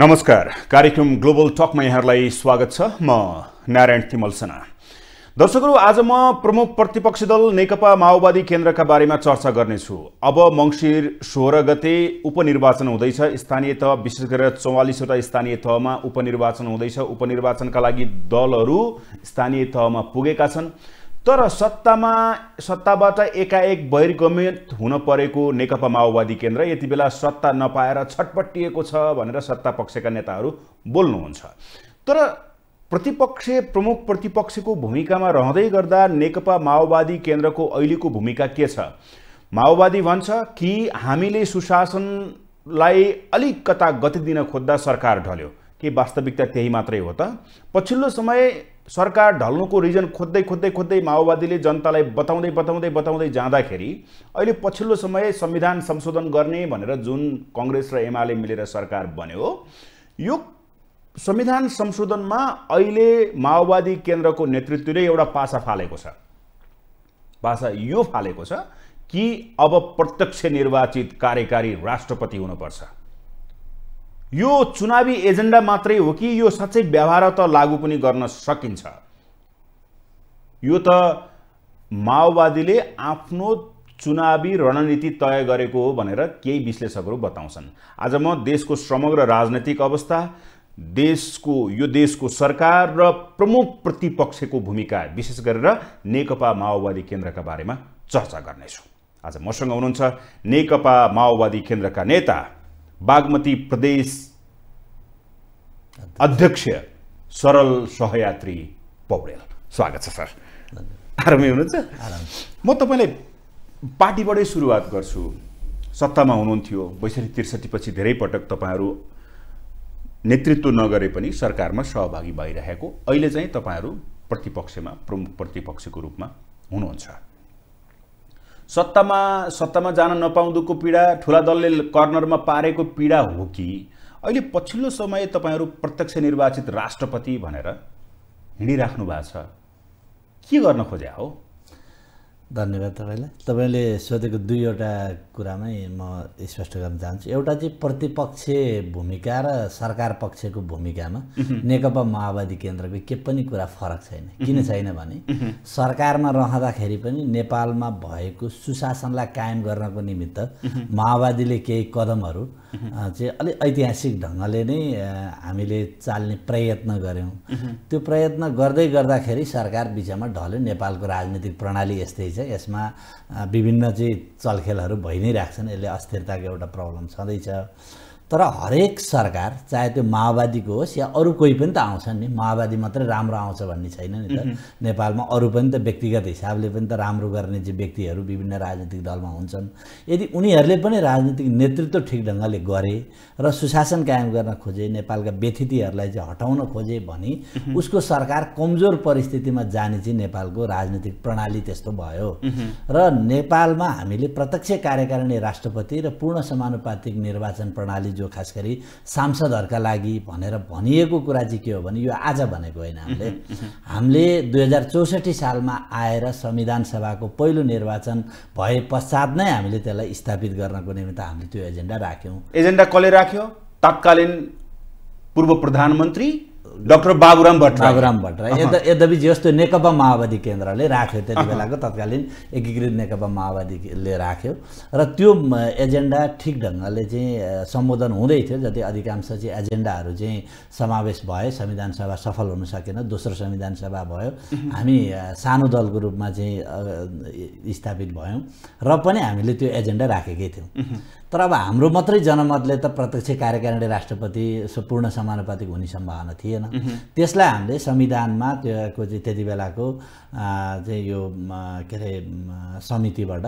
नमस्कार कार्यक्रम ग्लोबल टकमा यहाँहरूलाई स्वागत छ म नारायण तिमलसना दर्शकहरू आज म प्रमुख प्रतिपक्षी दल नेकपा माओवादी केन्द्रका बारेमा चर्चा गर्नेछु अब मङ्सिर सोह्र गते उपनिर्वाचन हुँदैछ स्थानीय तह विशेष गरेर चौवालिसवटा स्थानीय तहमा उपनिर्वाचन हुँदैछ उपनिर्वाचनका लागि दलहरू स्थानीय तहमा पुगेका छन् तर सत्तामा सत्ताबाट एकाएक बहिर्गमित हुन परेको नेकपा माओवादी केन्द्र यति बेला सत्ता नपाएर छटपटिएको छ भनेर सत्ता पक्षका नेताहरू बोल्नुहुन्छ तर प्रतिपक्ष प्रमुख प्रतिपक्षको भूमिकामा रहँदै गर्दा नेकपा माओवादी केन्द्रको अहिलेको भूमिका के छ माओवादी भन्छ कि हामीले सुशासनलाई अलिकता गति दिन खोज्दा सरकार ढल्यो के वास्तविकता त्यही मात्रै हो त पछिल्लो समय सरकार ढल्नुको रिजन खोज्दै खोज्दै खोज्दै माओवादीले जनतालाई बताउँदै बताउँदै बताउँदै जाँदाखेरि अहिले पछिल्लो समय संविधान संशोधन गर्ने भनेर जुन कङ्ग्रेस र एमाले मिलेर सरकार बन्यो यो संविधान संशोधनमा अहिले माओवादी केन्द्रको नेतृत्वले एउटा पासा फालेको छ पासा यो फालेको छ कि अब प्रत्यक्ष निर्वाचित कार्यकारी राष्ट्रपति हुनुपर्छ यो चुनावी एजेन्डा मात्रै हो कि यो साँच्चै व्यवहार त लागू पनि गर्न सकिन्छ यो त माओवादीले आफ्नो चुनावी रणनीति तय गरेको हो भनेर केही विश्लेषकहरू बताउँछन् आज म देशको समग्र राजनैतिक अवस्था देशको यो देशको सरकार र प्रमुख प्रतिपक्षको भूमिका विशेष गरेर नेकपा माओवादी केन्द्रका बारेमा चर्चा गर्नेछु आज मसँग हुनुहुन्छ नेकपा माओवादी केन्द्रका नेता बागमती प्रदेश अध्यक्ष सरल सहयात्री पौडेल स्वागत छ सर आरामै हुनुहुन्छ म तपाईँलाई पार्टीबाटै सुरुवात गर्छु सत्तामा हुनुहुन्थ्यो बैसठी त्रिसठी पछि धेरै पटक तपाईँहरू नेतृत्व नगरे पनि सरकारमा सहभागी भइरहेको अहिले चाहिँ तपाईँहरू प्रतिपक्षमा प्रमुख प्रतिपक्षको रूपमा हुनुहुन्छ सत्तामा सत्तामा जान नपाउँदोको पीडा ठुला दलले कर्नरमा पारेको पीडा हो कि अहिले पछिल्लो समय तपाईँहरू प्रत्यक्ष निर्वाचित राष्ट्रपति भनेर हिँडिराख्नु भएको छ के गर्न खोज्या हो धन्यवाद तपाईँलाई तपाईँले सोधेको दुईवटा कुरामै म स्पष्ट गर्न चाहन्छु एउटा चाहिँ प्रतिपक्ष भूमिका र सरकार पक्षको भूमिकामा नेकपा माओवादी केन्द्रको के पनि कुरा फरक छैन किन छैन भने सरकारमा रहँदाखेरि पनि नेपालमा भएको सुशासनलाई कायम गर्नको निमित्त माओवादीले केही कदमहरू चाहिँ अलिक ऐतिहासिक ढङ्गले नै हामीले चाल्ने प्रयत्न गऱ्यौँ त्यो प्रयत्न गर्दै गर्दाखेरि सरकार बिचमा ढल्यो नेपालको राजनीतिक प्रणाली यस्तै छ यसमा विभिन्न चाहिँ चलखेलहरू भइ नै राख्छन् यसले अस्थिरताको एउटा प्रब्लम छँदैछ तर हरेक सरकार चाहे त्यो माओवादीको होस् या अरू कोही पनि त आउँछन् नि माओवादी मात्रै राम्रो आउँछ भन्ने छैन नि त नेपालमा अरू पनि त व्यक्तिगत हिसाबले पनि त राम्रो गर्ने चाहिँ व्यक्तिहरू विभिन्न राजनीतिक दलमा हुन्छन् यदि उनीहरूले पनि राजनीतिक नेतृत्व ठिक ढङ्गले गरे र सुशासन कायम गर्न खोजे नेपालका व्यथितिहरूलाई चाहिँ हटाउन खोजे भने उसको सरकार कमजोर परिस्थितिमा जाने चाहिँ नेपालको राजनीतिक प्रणाली त्यस्तो भयो र नेपालमा हामीले प्रत्यक्ष कार्यकारिणी राष्ट्रपति र पूर्ण समानुपातिक निर्वाचन प्रणाली जो खास गरी सांसदहरूका लागि भनेर भनिएको कुरा चाहिँ के हो भने यो आज भनेको होइन हामीले हामीले दुई हजार चौसठी सालमा आएर संविधान सभाको पहिलो निर्वाचन भए पश्चात नै हामीले त्यसलाई स्थापित गर्नको निमित्त हामीले त्यो एजेन्डा राख्यौँ एजेन्डा कसले राख्यो तत्कालीन पूर्व प्रधानमन्त्री डक्टर बाबुराम भट्टरा बाबुराम भट्ट यद्यपि जस्तो नेकपा माओवादी केन्द्रले राख्यो त्यति बेलाको तत्कालीन एकीकृत नेकपा माओवादीले राख्यो र त्यो एजेन्डा ठिक ढङ्गले चाहिँ सम्बोधन हुँदै थियो जति अधिकांश चाहिँ एजेन्डाहरू चाहिँ समावेश भए संविधान सभा सफल हुन सकेन दोस्रो संविधान सभा भयो हामी सानो दलको रूपमा चाहिँ स्थापित भयौँ र पनि हामीले त्यो एजेन्डा राखेकै थियौँ तर अब हाम्रो मात्रै जनमतले त प्रत्यक्ष कार्यकारिणी राष्ट्रपति पूर्ण समानुपातिक हुने सम्भावना थिएन त्यसलाई हामीले संविधानमा त्यो त्यति बेलाको चाहिँ यो के अरे समितिबाट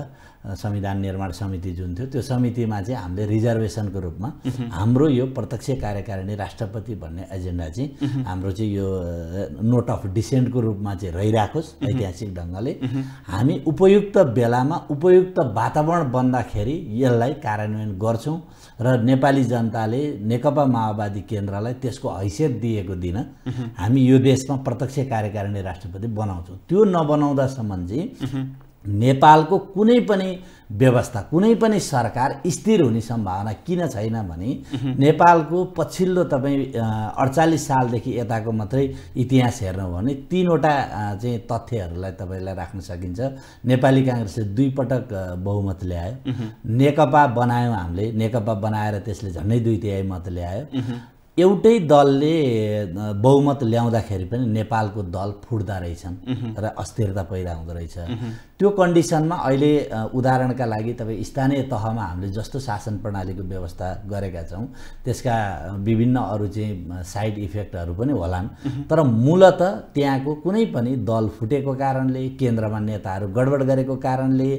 संविधान निर्माण समिति जुन थियो त्यो समितिमा चाहिँ हामीले रिजर्भेसनको रूपमा हाम्रो यो प्रत्यक्ष कार्यकारिणी राष्ट्रपति भन्ने एजेन्डा चाहिँ हाम्रो चाहिँ यो नोट अफ डिसेन्टको रूपमा चाहिँ रहिराखोस् ऐतिहासिक ढङ्गले हामी उपयुक्त बेलामा उपयुक्त वातावरण बन्दाखेरि यसलाई कार्यान्वयन गर्छौँ र नेपाली जनताले नेकपा माओवादी केन्द्रलाई त्यसको हैसियत दिएको दिन हामी यो देशमा प्रत्यक्ष कार्यकारिणी राष्ट्रपति बनाउँछौँ त्यो नबनाउँदासम्म चाहिँ नेपालको कुनै पनि व्यवस्था कुनै पनि सरकार स्थिर हुने सम्भावना किन छैन भने नेपालको पछिल्लो तपाईँ अडचालिस सालदेखि यताको मात्रै इतिहास हो भने तिनवटा चाहिँ तथ्यहरूलाई तपाईँलाई राख्न सकिन्छ नेपाली काङ्ग्रेसले दुईपटक बहुमत ल्यायो नेकपा बनायौँ हामीले नेकपा बनाएर त्यसले झन्डै दुई तिहाई मत ल्यायो एउटै दलले बहुमत ल्याउँदाखेरि पनि नेपालको दल फुट्दा रहेछन् र अस्थिरता पैदा हुँदो रहेछ त्यो कन्डिसनमा अहिले उदाहरणका लागि तपाईँ स्थानीय तहमा हामीले जस्तो शासन प्रणालीको व्यवस्था गरेका छौँ त्यसका विभिन्न अरू चाहिँ साइड इफेक्टहरू पनि होलान् तर मूलत त्यहाँको कुनै पनि दल फुटेको कारणले केन्द्रमा नेताहरू गडबड गरेको कारणले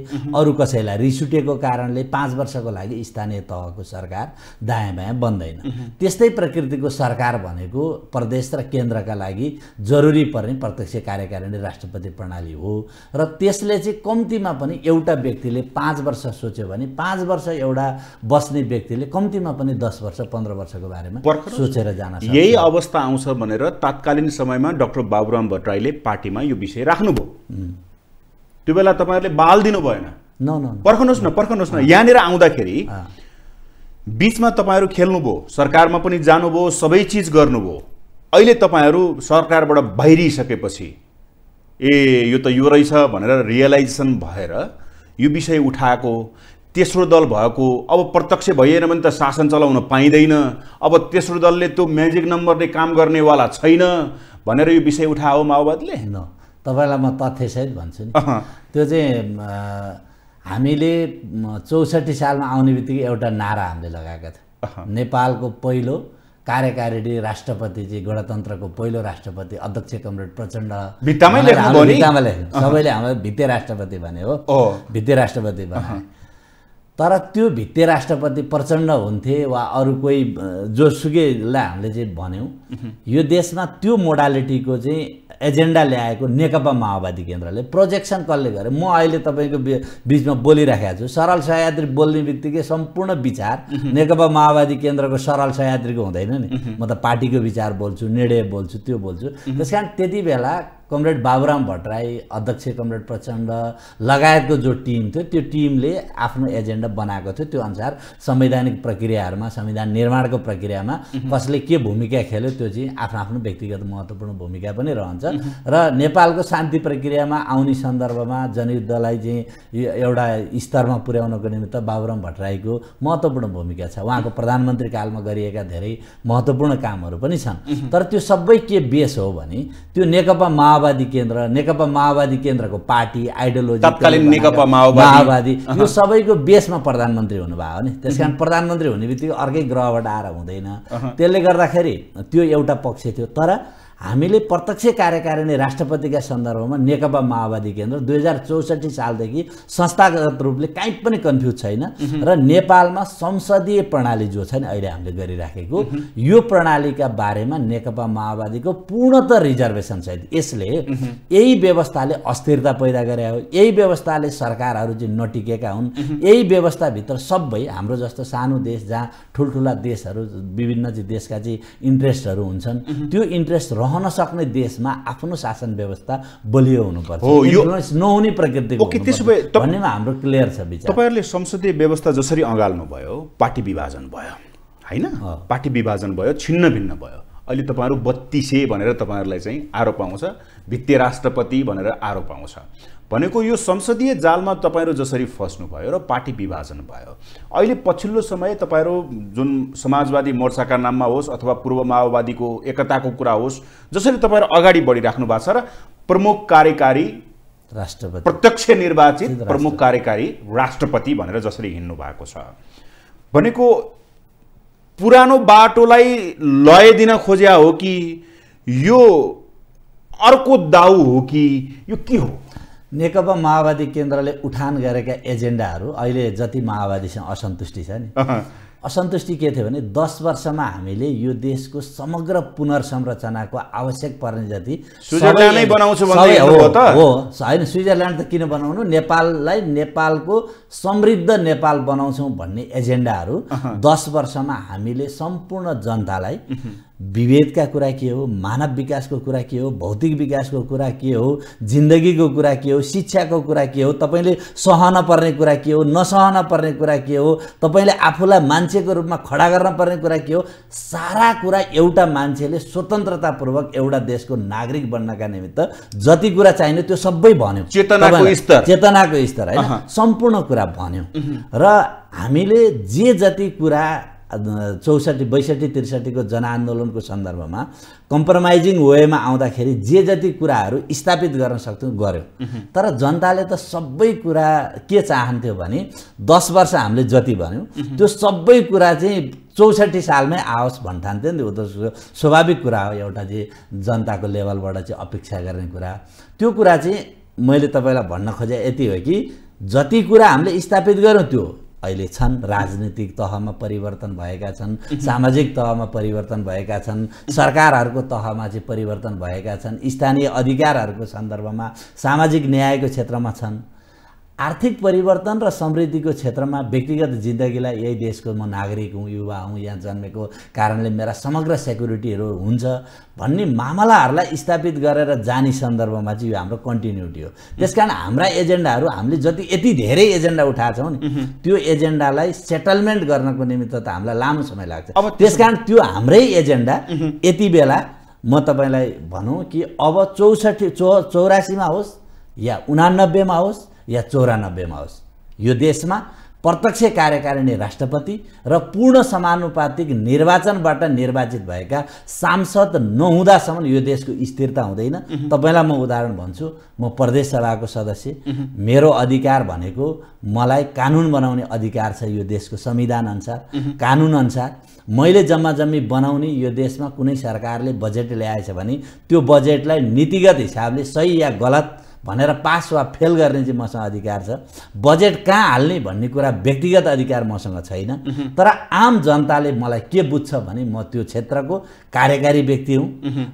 अरू कसैलाई रिस उठेको कारणले पाँच वर्षको लागि स्थानीय तहको सरकार दायाँ बायाँ बन्दैन त्यस्तै प्रकृति प्रकृतिको सरकार भनेको प्रदेश र केन्द्रका लागि जरुरी पर्ने प्रत्यक्ष कार्यकारिणी राष्ट्रपति प्रणाली हो र त्यसले चाहिँ कम्तीमा पनि एउटा व्यक्तिले पाँच वर्ष सोच्यो भने पाँच वर्ष एउटा बस्ने व्यक्तिले कम्तीमा पनि दस वर्ष पन्ध्र वर्षको बारेमा सोचेर जान यही अवस्था आउँछ भनेर तात्कालीन समयमा डाक्टर बाबुराम भट्टराईले पार्टीमा यो विषय राख्नुभयो त्यो बेला तपाईँहरूले बाल दिनु भएन पर्खनुहोस् न पर्खनुहोस् न यहाँनिर आउँदाखेरि बिचमा तपाईँहरू खेल्नुभयो सरकारमा पनि जानुभयो सबै चिज गर्नुभयो अहिले तपाईँहरू सरकारबाट बाहिरिसकेपछि ए यो त यो रहेछ भनेर रियलाइजेसन भएर यो विषय उठाएको तेस्रो दल भएको अब प्रत्यक्ष भइएन भने त शासन चलाउन पाइँदैन अब तेस्रो दलले त्यो म्याजिक नम्बरले काम गर्नेवाला छैन भनेर यो विषय उठाओ माओवादीले न तपाईँलाई म तथ्यसहित भन्छु नि त्यो चाहिँ हामीले चौसठी सालमा आउने बित्तिकै एउटा नारा हामीले लगाएका थियौँ नेपालको पहिलो कार्यकारिणी चाहिँ गणतन्त्रको पहिलो राष्ट्रपति अध्यक्ष कमरेड प्रचण्ड भित्तामा सबैले हाम्रो भित्ते राष्ट्रपति भने हो भित्ते राष्ट्रपति भने तर त्यो भित्ते राष्ट्रपति प्रचण्ड हुन्थे वा अरू कोही जोसुकैलाई हामीले चाहिँ भन्यौँ यो देशमा त्यो मोडालिटीको चाहिँ एजेन्डा ल्याएको नेकपा माओवादी केन्द्रले प्रोजेक्सन कसले गरे म अहिले तपाईँको बिचमा बोलिराखेको छु सरल सहयात्री बोल्ने बित्तिकै सम्पूर्ण विचार नेकपा माओवादी केन्द्रको सरल सहयात्रीको हुँदैन नि म त पार्टीको विचार बोल्छु निर्णय बोल्छु त्यो बोल्छु त्यस कारण त्यति बेला कमरेड बाबुराम भट्टराई अध्यक्ष कमरेड प्रचण्ड लगायतको जो टिम थियो त्यो टिमले आफ्नो एजेन्डा बनाएको थियो त्यो अनुसार संवैधानिक प्रक्रियाहरूमा संविधान निर्माणको प्रक्रियामा कसले के भूमिका खेल्यो त्यो चाहिँ आफ्नो आफ्नो व्यक्तिगत महत्त्वपूर्ण भूमिका पनि रहन्छ र नेपालको शान्ति प्रक्रियामा आउने सन्दर्भमा जनयुद्धलाई चाहिँ एउटा स्तरमा पुर्याउनको निमित्त बाबुराम भट्टराईको महत्त्वपूर्ण भूमिका छ उहाँको प्रधानमन्त्री कालमा गरिएका धेरै महत्त्वपूर्ण कामहरू पनि छन् तर त्यो सबै के बेस हो भने त्यो नेकपा माओवादी केन्द्र नेकपा माओवादी केन्द्रको पार्टी आइडियोलोजी नेकपा माओवादी यो सबैको बेसमा प्रधानमन्त्री हुनुभयो नि त्यस कारण प्रधानमन्त्री हुने बित्तिकै अर्कै ग्रहबाट आएर हुँदैन त्यसले गर्दाखेरि त्यो एउटा पक्ष थियो तर हामीले प्रत्यक्ष कार्यकारिणी राष्ट्रपतिका सन्दर्भमा नेकपा माओवादी केन्द्र दुई हजार चौसठी सालदेखि संस्थागत रूपले काहीँ पनि कन्फ्युज छैन र नेपालमा संसदीय प्रणाली जो छ नि अहिले हामीले गरिराखेको यो प्रणालीका बारेमा नेकपा माओवादीको पूर्णत रिजर्भेसन छैन यसले यही व्यवस्थाले अस्थिरता पैदा गरे हो यही व्यवस्थाले सरकारहरू चाहिँ नटिकेका हुन् यही व्यवस्थाभित्र सबै हाम्रो जस्तो सानो देश जहाँ ठुल्ठुला देशहरू विभिन्न चाहिँ देशका चाहिँ इन्ट्रेस्टहरू हुन्छन् त्यो इन्ट्रेस्ट रहन सक्ने देशमा आफ्नो शासन व्यवस्था बलियो हुनुपर्छ नहुने प्रकृति त्यसो भए भन्नेमा हाम्रो क्लियर छ विचार तपाईँहरूले संसदीय व्यवस्था जसरी भयो पार्टी विभाजन भयो होइन पार्टी विभाजन भयो छिन्न भिन्न भयो अहिले तपाईँहरू बत्तिसे भनेर तपाईँहरूलाई चाहिँ आरोप आउँछ वित्तीय राष्ट्रपति भनेर आरोप आउँछ भनेको यो संसदीय जालमा तपाईँहरू जसरी फस्नुभयो र पार्टी विभाजन भयो अहिले पछिल्लो समय तपाईँहरू जुन समाजवादी मोर्चाका नाममा होस् अथवा पूर्व माओवादीको एकताको कुरा होस् जसरी तपाईँहरू अगाडि बढिराख्नु भएको छ र प्रमुख कार्यकारी राष्ट्रपति प्रत्यक्ष निर्वाचित प्रमुख कार्यकारी राष्ट्रपति भनेर जसरी हिँड्नु भएको छ भनेको पुरानो बाटोलाई लय दिन खोज्या हो कि यो अर्को दाउ हो कि यो के हो नेकपा माओवादी केन्द्रले उठान गरेका एजेन्डाहरू अहिले जति माओवादीसँग असन्तुष्टि छ नि असन्तुष्टि के थियो भने दस वर्षमा हामीले यो देशको समग्र पुनर्संरचनाको आवश्यक पर्ने जति हो होइन स्विजरल्यान्ड त किन बनाउनु नेपाललाई नेपालको समृद्ध नेपाल बनाउँछौँ भन्ने एजेन्डाहरू दस वर्षमा हामीले सम्पूर्ण जनतालाई विभेदका कुरा के हो मानव विकासको कुरा के हो भौतिक विकासको कुरा के हो जिन्दगीको कुरा के हो शिक्षाको कुरा के हो तपाईँले सहन पर्ने कुरा के हो नसहन पर्ने कुरा के हो तपाईँले आफूलाई मान्छेको रूपमा खडा गर्न पर्ने कुरा के हो सारा कुरा एउटा मान्छेले स्वतन्त्रतापूर्वक एउटा देशको नागरिक बन्नका निमित्त जति कुरा चाहिने त्यो सबै भन्यो चेतनाको स्तर चेतनाको स्तर होइन सम्पूर्ण कुरा भन्यो र हामीले जे जति कुरा चौसठी बैसठी त्रिसठीको जनआन्दोलनको सन्दर्भमा कम्प्रोमाइजिङ वेमा आउँदाखेरि जे जति कुराहरू स्थापित गर्न सक्थ्यौँ गऱ्यौँ तर जनताले त सबै कुरा के चाहन्थ्यो भने दस वर्ष हामीले जति भन्यौँ त्यो सबै कुरा चाहिँ चौसठी सालमै आओस् भन्ठान्थ्यो नि त स्वाभाविक कुरा हो एउटा चाहिँ जनताको लेभलबाट चाहिँ अपेक्षा गर्ने कुरा त्यो कुरा चाहिँ मैले तपाईँलाई भन्न खोजेँ यति हो कि जति कुरा हामीले स्थापित गऱ्यौँ त्यो अहिले छन् राजनीतिक तहमा परिवर्तन भएका छन् सामाजिक तहमा परिवर्तन भएका छन् सरकारहरूको तहमा चाहिँ परिवर्तन भएका छन् स्थानीय अधिकारहरूको सन्दर्भमा सामाजिक न्यायको क्षेत्रमा छन् आर्थिक परिवर्तन र समृद्धिको क्षेत्रमा व्यक्तिगत जिन्दगीलाई यही देशको म नागरिक हुँ युवा हुँ यहाँ जन्मेको कारणले मेरा समग्र सेक्युरिटीहरू हुन्छ भन्ने मामलाहरूलाई स्थापित गरेर जाने सन्दर्भमा चाहिँ यो हाम्रो कन्टिन्युटी हो त्यस कारण हाम्रा एजेन्डाहरू हामीले जति यति धेरै एजेन्डा उठाएछौँ नि त्यो एजेन्डालाई सेटलमेन्ट गर्नको निमित्त त हामीलाई लामो समय लाग्छ अब त्यस कारण त्यो हाम्रै एजेन्डा यति बेला म तपाईँलाई भनौँ कि अब चौसठी चौ चौरासीमा होस् या उनानब्बेमा होस् या चौरानब्बेमा होस् यो देशमा प्रत्यक्ष कार्यकारिणी राष्ट्रपति र पूर्ण समानुपातिक निर्वाचनबाट निर्वाचित भएका सांसद नहुँदासम्म यो देशको स्थिरता हुँदैन तपाईँलाई म उदाहरण भन्छु म प्रदेश सभाको सदस्य मेरो अधिकार भनेको मलाई कानुन बनाउने अधिकार छ यो देशको संविधान अनुसार कानुन अनुसार मैले जम्मा जम्मी बनाउने यो देशमा कुनै सरकारले बजेट ल्याएछ भने त्यो बजेटलाई नीतिगत हिसाबले सही या गलत भनेर पास वा फेल गर्ने चाहिँ मसँग अधिकार छ बजेट कहाँ हाल्ने भन्ने कुरा व्यक्तिगत अधिकार मसँग छैन तर आम जनताले मलाई के बुझ्छ भने म त्यो क्षेत्रको कार्यकारी व्यक्ति हुँ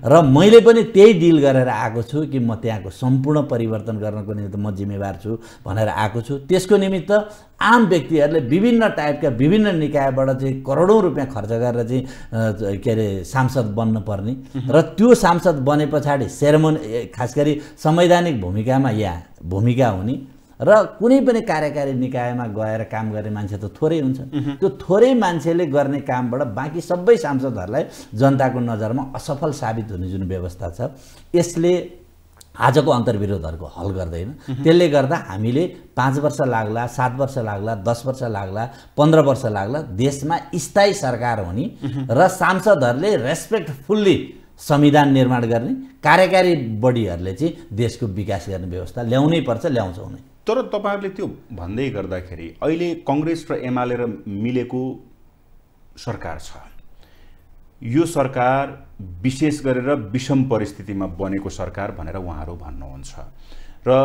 र मैले पनि त्यही डिल गरेर आएको छु कि म त्यहाँको सम्पूर्ण परिवर्तन गर्नको निम्ति म जिम्मेवार छु भनेर आएको छु त्यसको निमित्त आम व्यक्तिहरूले विभिन्न टाइपका विभिन्न निकायबाट चाहिँ करोडौँ रुपियाँ खर्च गरेर चाहिँ के अरे सांसद बन्नुपर्ने र त्यो सांसद बने पछाडि सेरोमोनी खास गरी संवैधानिक भूमिकामा या भूमिका हुने र कुनै पनि कार्यकारी निकायमा गएर काम गर्ने मान्छे त थोरै हुन्छ त्यो थोरै मान्छेले गर्ने कामबाट बाँकी सबै सांसदहरूलाई जनताको नजरमा असफल साबित हुने जुन व्यवस्था छ यसले आजको अन्तर्विरोधहरूको हल गर्दैन त्यसले गर्दा हामीले पाँच वर्ष लाग्ला सात वर्ष लाग्ला दस वर्ष लाग्ला पन्ध्र वर्ष लाग्ला देशमा स्थायी सरकार हुने र सांसदहरूले रेस्पेक्टफुल्ली संविधान निर्माण गर्ने कार्यकारी बडीहरूले चाहिँ देशको विकास गर्ने व्यवस्था ल्याउनै पर्छ ल्याउँछौँ नै तर तपाईँहरूले त्यो भन्दै गर्दाखेरि अहिले कङ्ग्रेस र एमाले र मिलेको सरकार छ यो सरकार विशेष गरेर विषम परिस्थितिमा बनेको सरकार भनेर उहाँहरू भन्नुहुन्छ र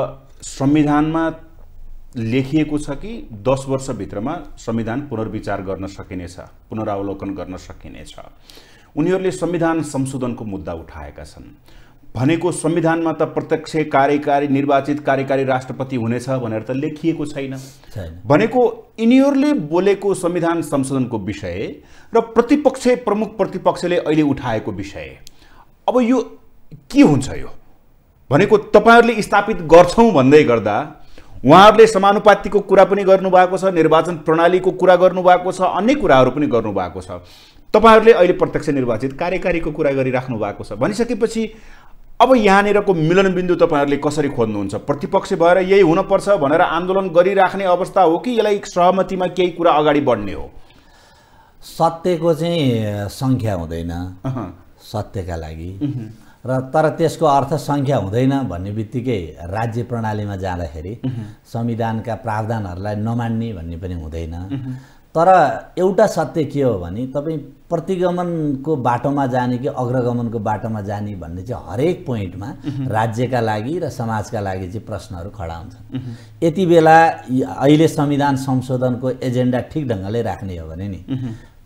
संविधानमा लेखिएको छ कि दस वर्षभित्रमा संविधान पुनर्विचार गर्न सकिनेछ पुनरावलोकन गर्न सकिनेछ उनीहरूले संविधान संशोधनको मुद्दा उठाएका छन् भनेको संविधानमा त प्रत्यक्ष कार्यकारी निर्वाचित कार्यकारी राष्ट्रपति हुनेछ भनेर त लेखिएको छैन भनेको यिनीहरूले बोलेको संविधान संशोधनको विषय र प्रतिपक्ष प्रमुख प्रतिपक्षले अहिले उठाएको विषय अब यो के हुन्छ यो भनेको तपाईँहरूले स्थापित गर्छौँ भन्दै गर्दा उहाँहरूले समानुपातिको कुरा पनि गर्नुभएको छ निर्वाचन प्रणालीको कुरा गर्नुभएको छ अन्य कुराहरू पनि गर्नुभएको छ तपाईँहरूले अहिले प्रत्यक्ष निर्वाचित कार्यकारीको कुरा गरिराख्नु भएको छ भनिसकेपछि अब यहाँनिरको मिलनबिन्दु तपाईँहरूले कसरी खोज्नुहुन्छ प्रतिपक्ष भएर यही हुनपर्छ भनेर आन्दोलन गरिराख्ने अवस्था हो कि यसलाई सहमतिमा केही कुरा अगाडि बढ्ने हो सत्यको चाहिँ सङ्ख्या हुँदैन सत्यका लागि र तर त्यसको अर्थ सङ्ख्या हुँदैन भन्ने बित्तिकै राज्य प्रणालीमा जाँदाखेरि संविधानका प्रावधानहरूलाई नमान्ने भन्ने पनि हुँदैन तर एउटा सत्य के हो भने तपाईँ प्रतिगमनको बाटोमा जाने कि अग्रगमनको बाटोमा जाने भन्ने चाहिँ हरेक पोइन्टमा राज्यका लागि र समाजका लागि चाहिँ प्रश्नहरू खडा हुन्छन् यति बेला अहिले संविधान संशोधनको एजेन्डा ठिक ढङ्गले राख्ने हो भने नि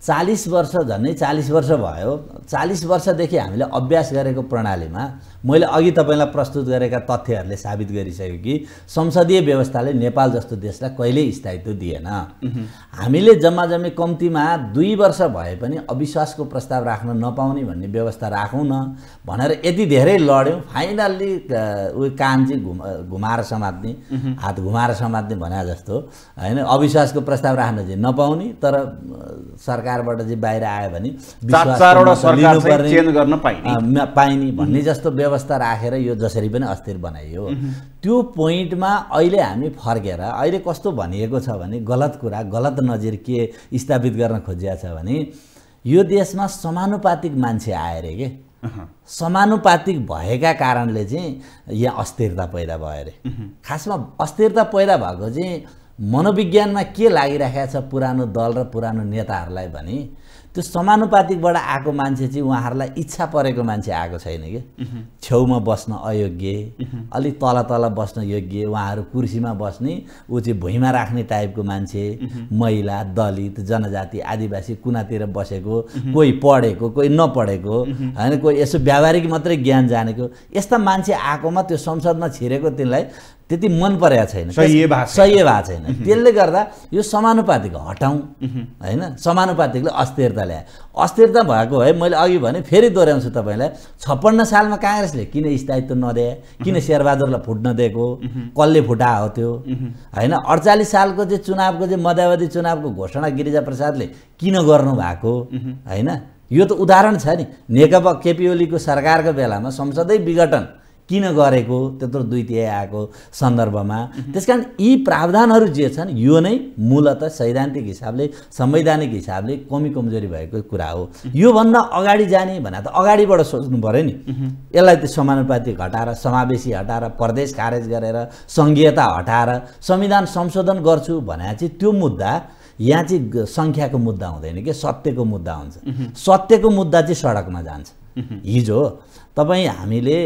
चालिस वर्ष झन्डै चालिस वर्ष भयो चालिस वर्षदेखि हामीले अभ्यास गरेको प्रणालीमा मैले अघि तपाईँलाई प्रस्तुत गरेका तथ्यहरूले साबित गरिसक्यो कि संसदीय व्यवस्थाले नेपाल जस्तो देशलाई कहिल्यै स्थायित्व दिएन हामीले जम्मा जम्मी कम्तीमा दुई वर्ष भए पनि अविश्वासको प्रस्ताव राख्न नपाउने भन्ने व्यवस्था राखौँ न भनेर यति धेरै लड्यौँ फाइनल्ली उयो कान चाहिँ घुमा घुमाएर समात्ने हात घुमाएर समात्ने भने जस्तो होइन अविश्वासको प्रस्ताव राख्न चाहिँ नपाउने तर सरकारबाट चाहिँ बाहिर आयो भने पाइने भन्ने जस्तो व्यवस्था राखेर यो जसरी पनि अस्थिर बनाइयो त्यो पोइन्टमा अहिले हामी फर्केर अहिले कस्तो भनिएको छ भने गलत कुरा गलत नजिर के स्थापित गर्न खोजिया छ भने यो देशमा समानुपातिक मान्छे अरे के समानुपातिक भएका कारणले चाहिँ यहाँ अस्थिरता पैदा भयो अरे खासमा अस्थिरता पैदा भएको चाहिँ मनोविज्ञानमा के लागिरहेको छ पुरानो दल र पुरानो नेताहरूलाई भने त्यो समानुपातिकबाट आएको मान्छे चाहिँ उहाँहरूलाई इच्छा परेको मान्छे आएको छैन कि छेउमा बस्न अयोग्य अलिक तल तल बस्न योग्य उहाँहरू कुर्सीमा बस्ने ऊ चाहिँ भुइँमा राख्ने टाइपको मान्छे महिला दलित जनजाति आदिवासी कुनातिर बसेको कोही पढेको कोही नपढेको होइन कोही यसो व्यावहारिक मात्रै ज्ञान जानेको यस्ता मान्छे आएकोमा त्यो संसदमा छिरेको तिनलाई त्यति मन परेको छैन सही भएको छैन त्यसले गर्दा यो समानुपातिक हटाउँ होइन समानुपातिकले अस्थिरता ल्याए अस्थिरता भएको भए मैले अघि भने फेरि दोहोऱ्याउँछु तपाईँलाई छप्पन्न सालमा काङ्ग्रेसले किन स्थायित्व नदिए किन शेरबहादुरलाई फुट्न दिएको कसले फुटा हो त्यो होइन अडचालिस सालको चाहिँ चुनावको चाहिँ मध्यावधि चुनावको घोषणा गिरिजा प्रसादले किन गर्नु भएको होइन यो त उदाहरण छ नि नेकपा केपी ओलीको सरकारको बेलामा संसदै विघटन किन गरेको त्यत्रो दुई तिहाई आएको सन्दर्भमा त्यस कारण यी प्रावधानहरू जे छन् यो नै मूलत सैद्धान्तिक हिसाबले संवैधानिक हिसाबले कमी कमजोरी भएको कुरा हो योभन्दा अगाडि जाने भने त अगाडिबाट सोच्नु पऱ्यो नि यसलाई त समानुपातिक घटाएर समावेशी हटाएर प्रदेश खारेज गरेर सङ्घीयता हटाएर संविधान संशोधन गर्छु भने चाहिँ त्यो मुद्दा यहाँ चाहिँ सङ्ख्याको मुद्दा हुँदैन कि सत्यको मुद्दा हुन्छ सत्यको मुद्दा चाहिँ सडकमा जान्छ हिजो तपाईँ हामीले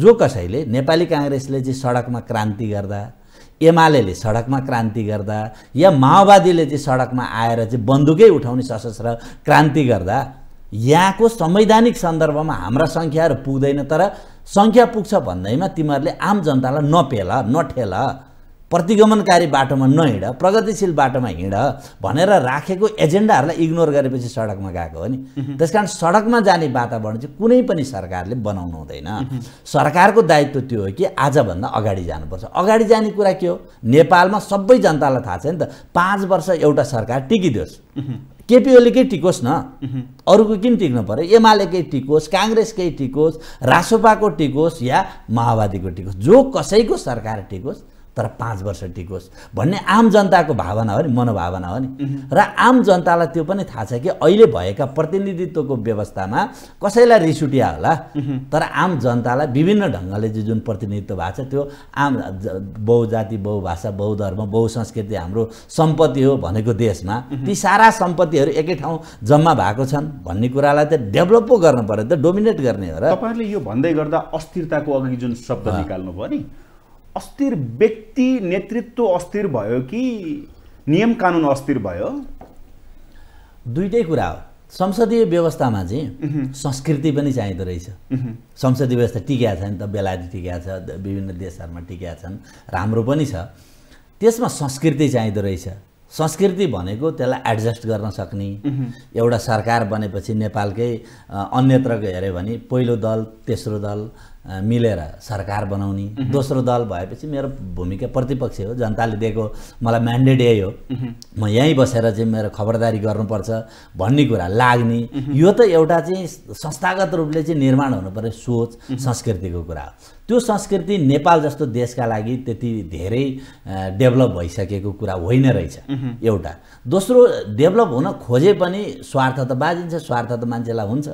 जो कसैले नेपाली काङ्ग्रेसले चाहिँ सडकमा क्रान्ति गर्दा एमाले सडकमा क्रान्ति गर्दा या माओवादीले चाहिँ सडकमा आएर चाहिँ बन्दुकै उठाउने सशस्त्र क्रान्ति गर्दा यहाँको संवैधानिक सन्दर्भमा हाम्रा सङ्ख्याहरू पुग्दैन तर सङ्ख्या पुग्छ भन्दैमा तिमीहरूले आम जनतालाई नपेल नठेल प्रतिगमनकारी बाटोमा नहिँड प्रगतिशील बाटोमा हिँड भनेर राखेको एजेन्डाहरूलाई इग्नोर गरेपछि सडकमा गएको हो नि त्यस कारण सडकमा जाने वातावरण चाहिँ कुनै पनि सरकारले बनाउनु हुँदैन सरकारको दायित्व त्यो हो कि आजभन्दा अगाडि जानुपर्छ अगाडि जाने कुरा के हो नेपालमा सबै जनतालाई थाहा छ नि त पाँच वर्ष एउटा सरकार टिकिदियोस् केपी ओलीकै टिकोस् न अरूको किन टिक्नु पऱ्यो एमालेकै टिकोस् काङ्ग्रेसकै टिकोस् रासोपाको टिकोस् या माओवादीको टिकोस् जो कसैको सरकार टिकोस् तर पाँच वर्ष टिकोस् भन्ने आम जनताको भावना हो नि मनोभावना हो नि र आम जनतालाई त्यो पनि थाहा छ कि अहिले भएका प्रतिनिधित्वको व्यवस्थामा कसैलाई रिस उठिया होला तर आम जनतालाई विभिन्न ढङ्गले जुन प्रतिनिधित्व भएको छ त्यो आम बहुजाति बहुभाषा बहुधर्म बहुसंस्कृति हाम्रो सम्पत्ति हो भनेको देशमा ती सारा सम्पत्तिहरू एकै ठाउँ जम्मा भएको छन् भन्ने कुरालाई त डेभलप पो गर्नु पऱ्यो त डोमिनेट गर्ने हो र तपाईँहरूले यो भन्दै गर्दा अस्थिरताको अघि जुन शब्द निकाल्नु पऱ्यो नि अस्थिर व्यक्ति नेतृत्व अस्थिर भयो कि नियम कानुन अस्थिर भयो दुइटै कुरा हो संसदीय व्यवस्थामा चाहिँ संस्कृति पनि चाहिँदो रहेछ संसदीय व्यवस्था टिक्या नि त बेलायती टिक्या छ विभिन्न देशहरूमा टिक्या छन् राम्रो पनि छ त्यसमा संस्कृति चाहिँ रहेछ संस्कृति भनेको त्यसलाई एडजस्ट गर्न सक्ने एउटा सरकार बनेपछि नेपालकै अन्यत्र हेऱ्यो भने पहिलो दल तेस्रो दल मिलेर सरकार बनाउने दोस्रो दल भएपछि मेरो भूमिका प्रतिपक्ष हो जनताले दिएको मलाई म्यान्डेट यही हो म यहीँ बसेर चाहिँ मेरो खबरदारी गर्नुपर्छ भन्ने कुरा लाग्ने यो त एउटा चाहिँ संस्थागत रूपले चाहिँ निर्माण हुनुपर्ने सोच संस्कृतिको कुरा हो त्यो संस्कृति नेपाल जस्तो देशका लागि त्यति धेरै डेभलप भइसकेको कुरा होइन रहेछ एउटा दोस्रो डेभलप हुन खोजे पनि स्वार्थ त बाजिन्छ स्वार्थ त मान्छेलाई हुन्छ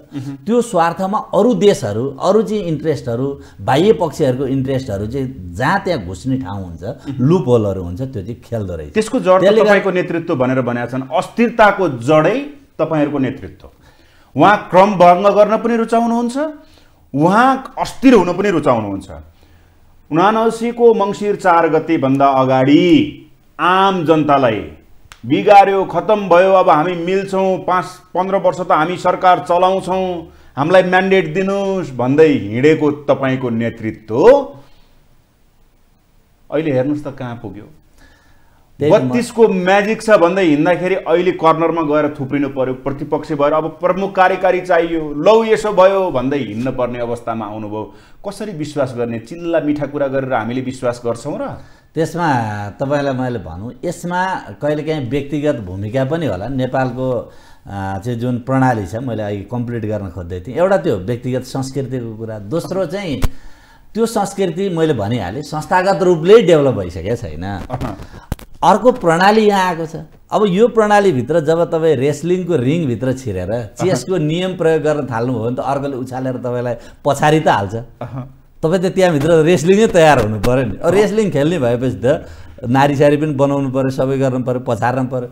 त्यो स्वार्थमा अरू देशहरू अरू चाहिँ इन्ट्रेस्टहरू बाह्य पक्षहरूको इन्ट्रेस्टहरू चाहिँ जहाँ त्यहाँ घुस्ने ठाउँ हुन्छ लुप होलहरू हुन्छ त्यो चाहिँ खेल्दो रहेछ त्यसको जड तपाईँको नेतृत्व भनेर भनेका छन् अस्थिरताको जडै तपाईँहरूको नेतृत्व उहाँ क्रम भङ्ग गर्न पनि रुचाउनुहुन्छ उहाँ अस्थिर हुन पनि रुचाउनुहुन्छ उनासीको मङ्सिर चार गतेभन्दा अगाडि आम जनतालाई बिगार्यो खतम भयो अब हामी मिल्छौँ पाँच पन्ध्र वर्ष त हामी सरकार चलाउँछौँ हामीलाई म्यान्डेट दिनुहोस् भन्दै हिँडेको तपाईँको नेतृत्व अहिले हेर्नुहोस् त कहाँ पुग्यो बत्तिसको म्याजिक छ भन्दै हिँड्दाखेरि अहिले कर्नरमा गएर थुप्रिनु पर्यो प्रतिपक्ष भएर अब प्रमुख कार्यकारी चाहियो लौ यसो भयो भन्दै हिँड्न पर्ने अवस्थामा आउनुभयो कसरी विश्वास गर्ने चिल्ला मिठा कुरा गरेर हामीले विश्वास गर्छौँ र त्यसमा तपाईँलाई मैले भनौँ यसमा कहिलेकाहीँ व्यक्तिगत भूमिका पनि होला नेपालको चाहिँ जुन प्रणाली छ मैले अघि कम्प्लिट गर्न खोज्दै थिएँ एउटा त्यो व्यक्तिगत संस्कृतिको कुरा दोस्रो चाहिँ त्यो संस्कृति मैले भनिहालेँ संस्थागत रूपले डेभलप भइसकेको छैन अर्को प्रणाली यहाँ आएको छ अब यो प्रणालीभित्र जब तपाईँ रेस्लिङको रिङभित्र छिरेर चेसको नियम प्रयोग गर्न थाल्नुभयो भने त अर्कोले उछालेर तपाईँलाई पछाडि त हाल्छ तपाईँ त त्यहाँभित्र रेस्लिङै तयार हुनु पऱ्यो नि रेस्लिङ खेल्ने भएपछि त नारी सारी पनि बनाउनु पऱ्यो सबै गर्नु पऱ्यो पछार्नु पऱ्यो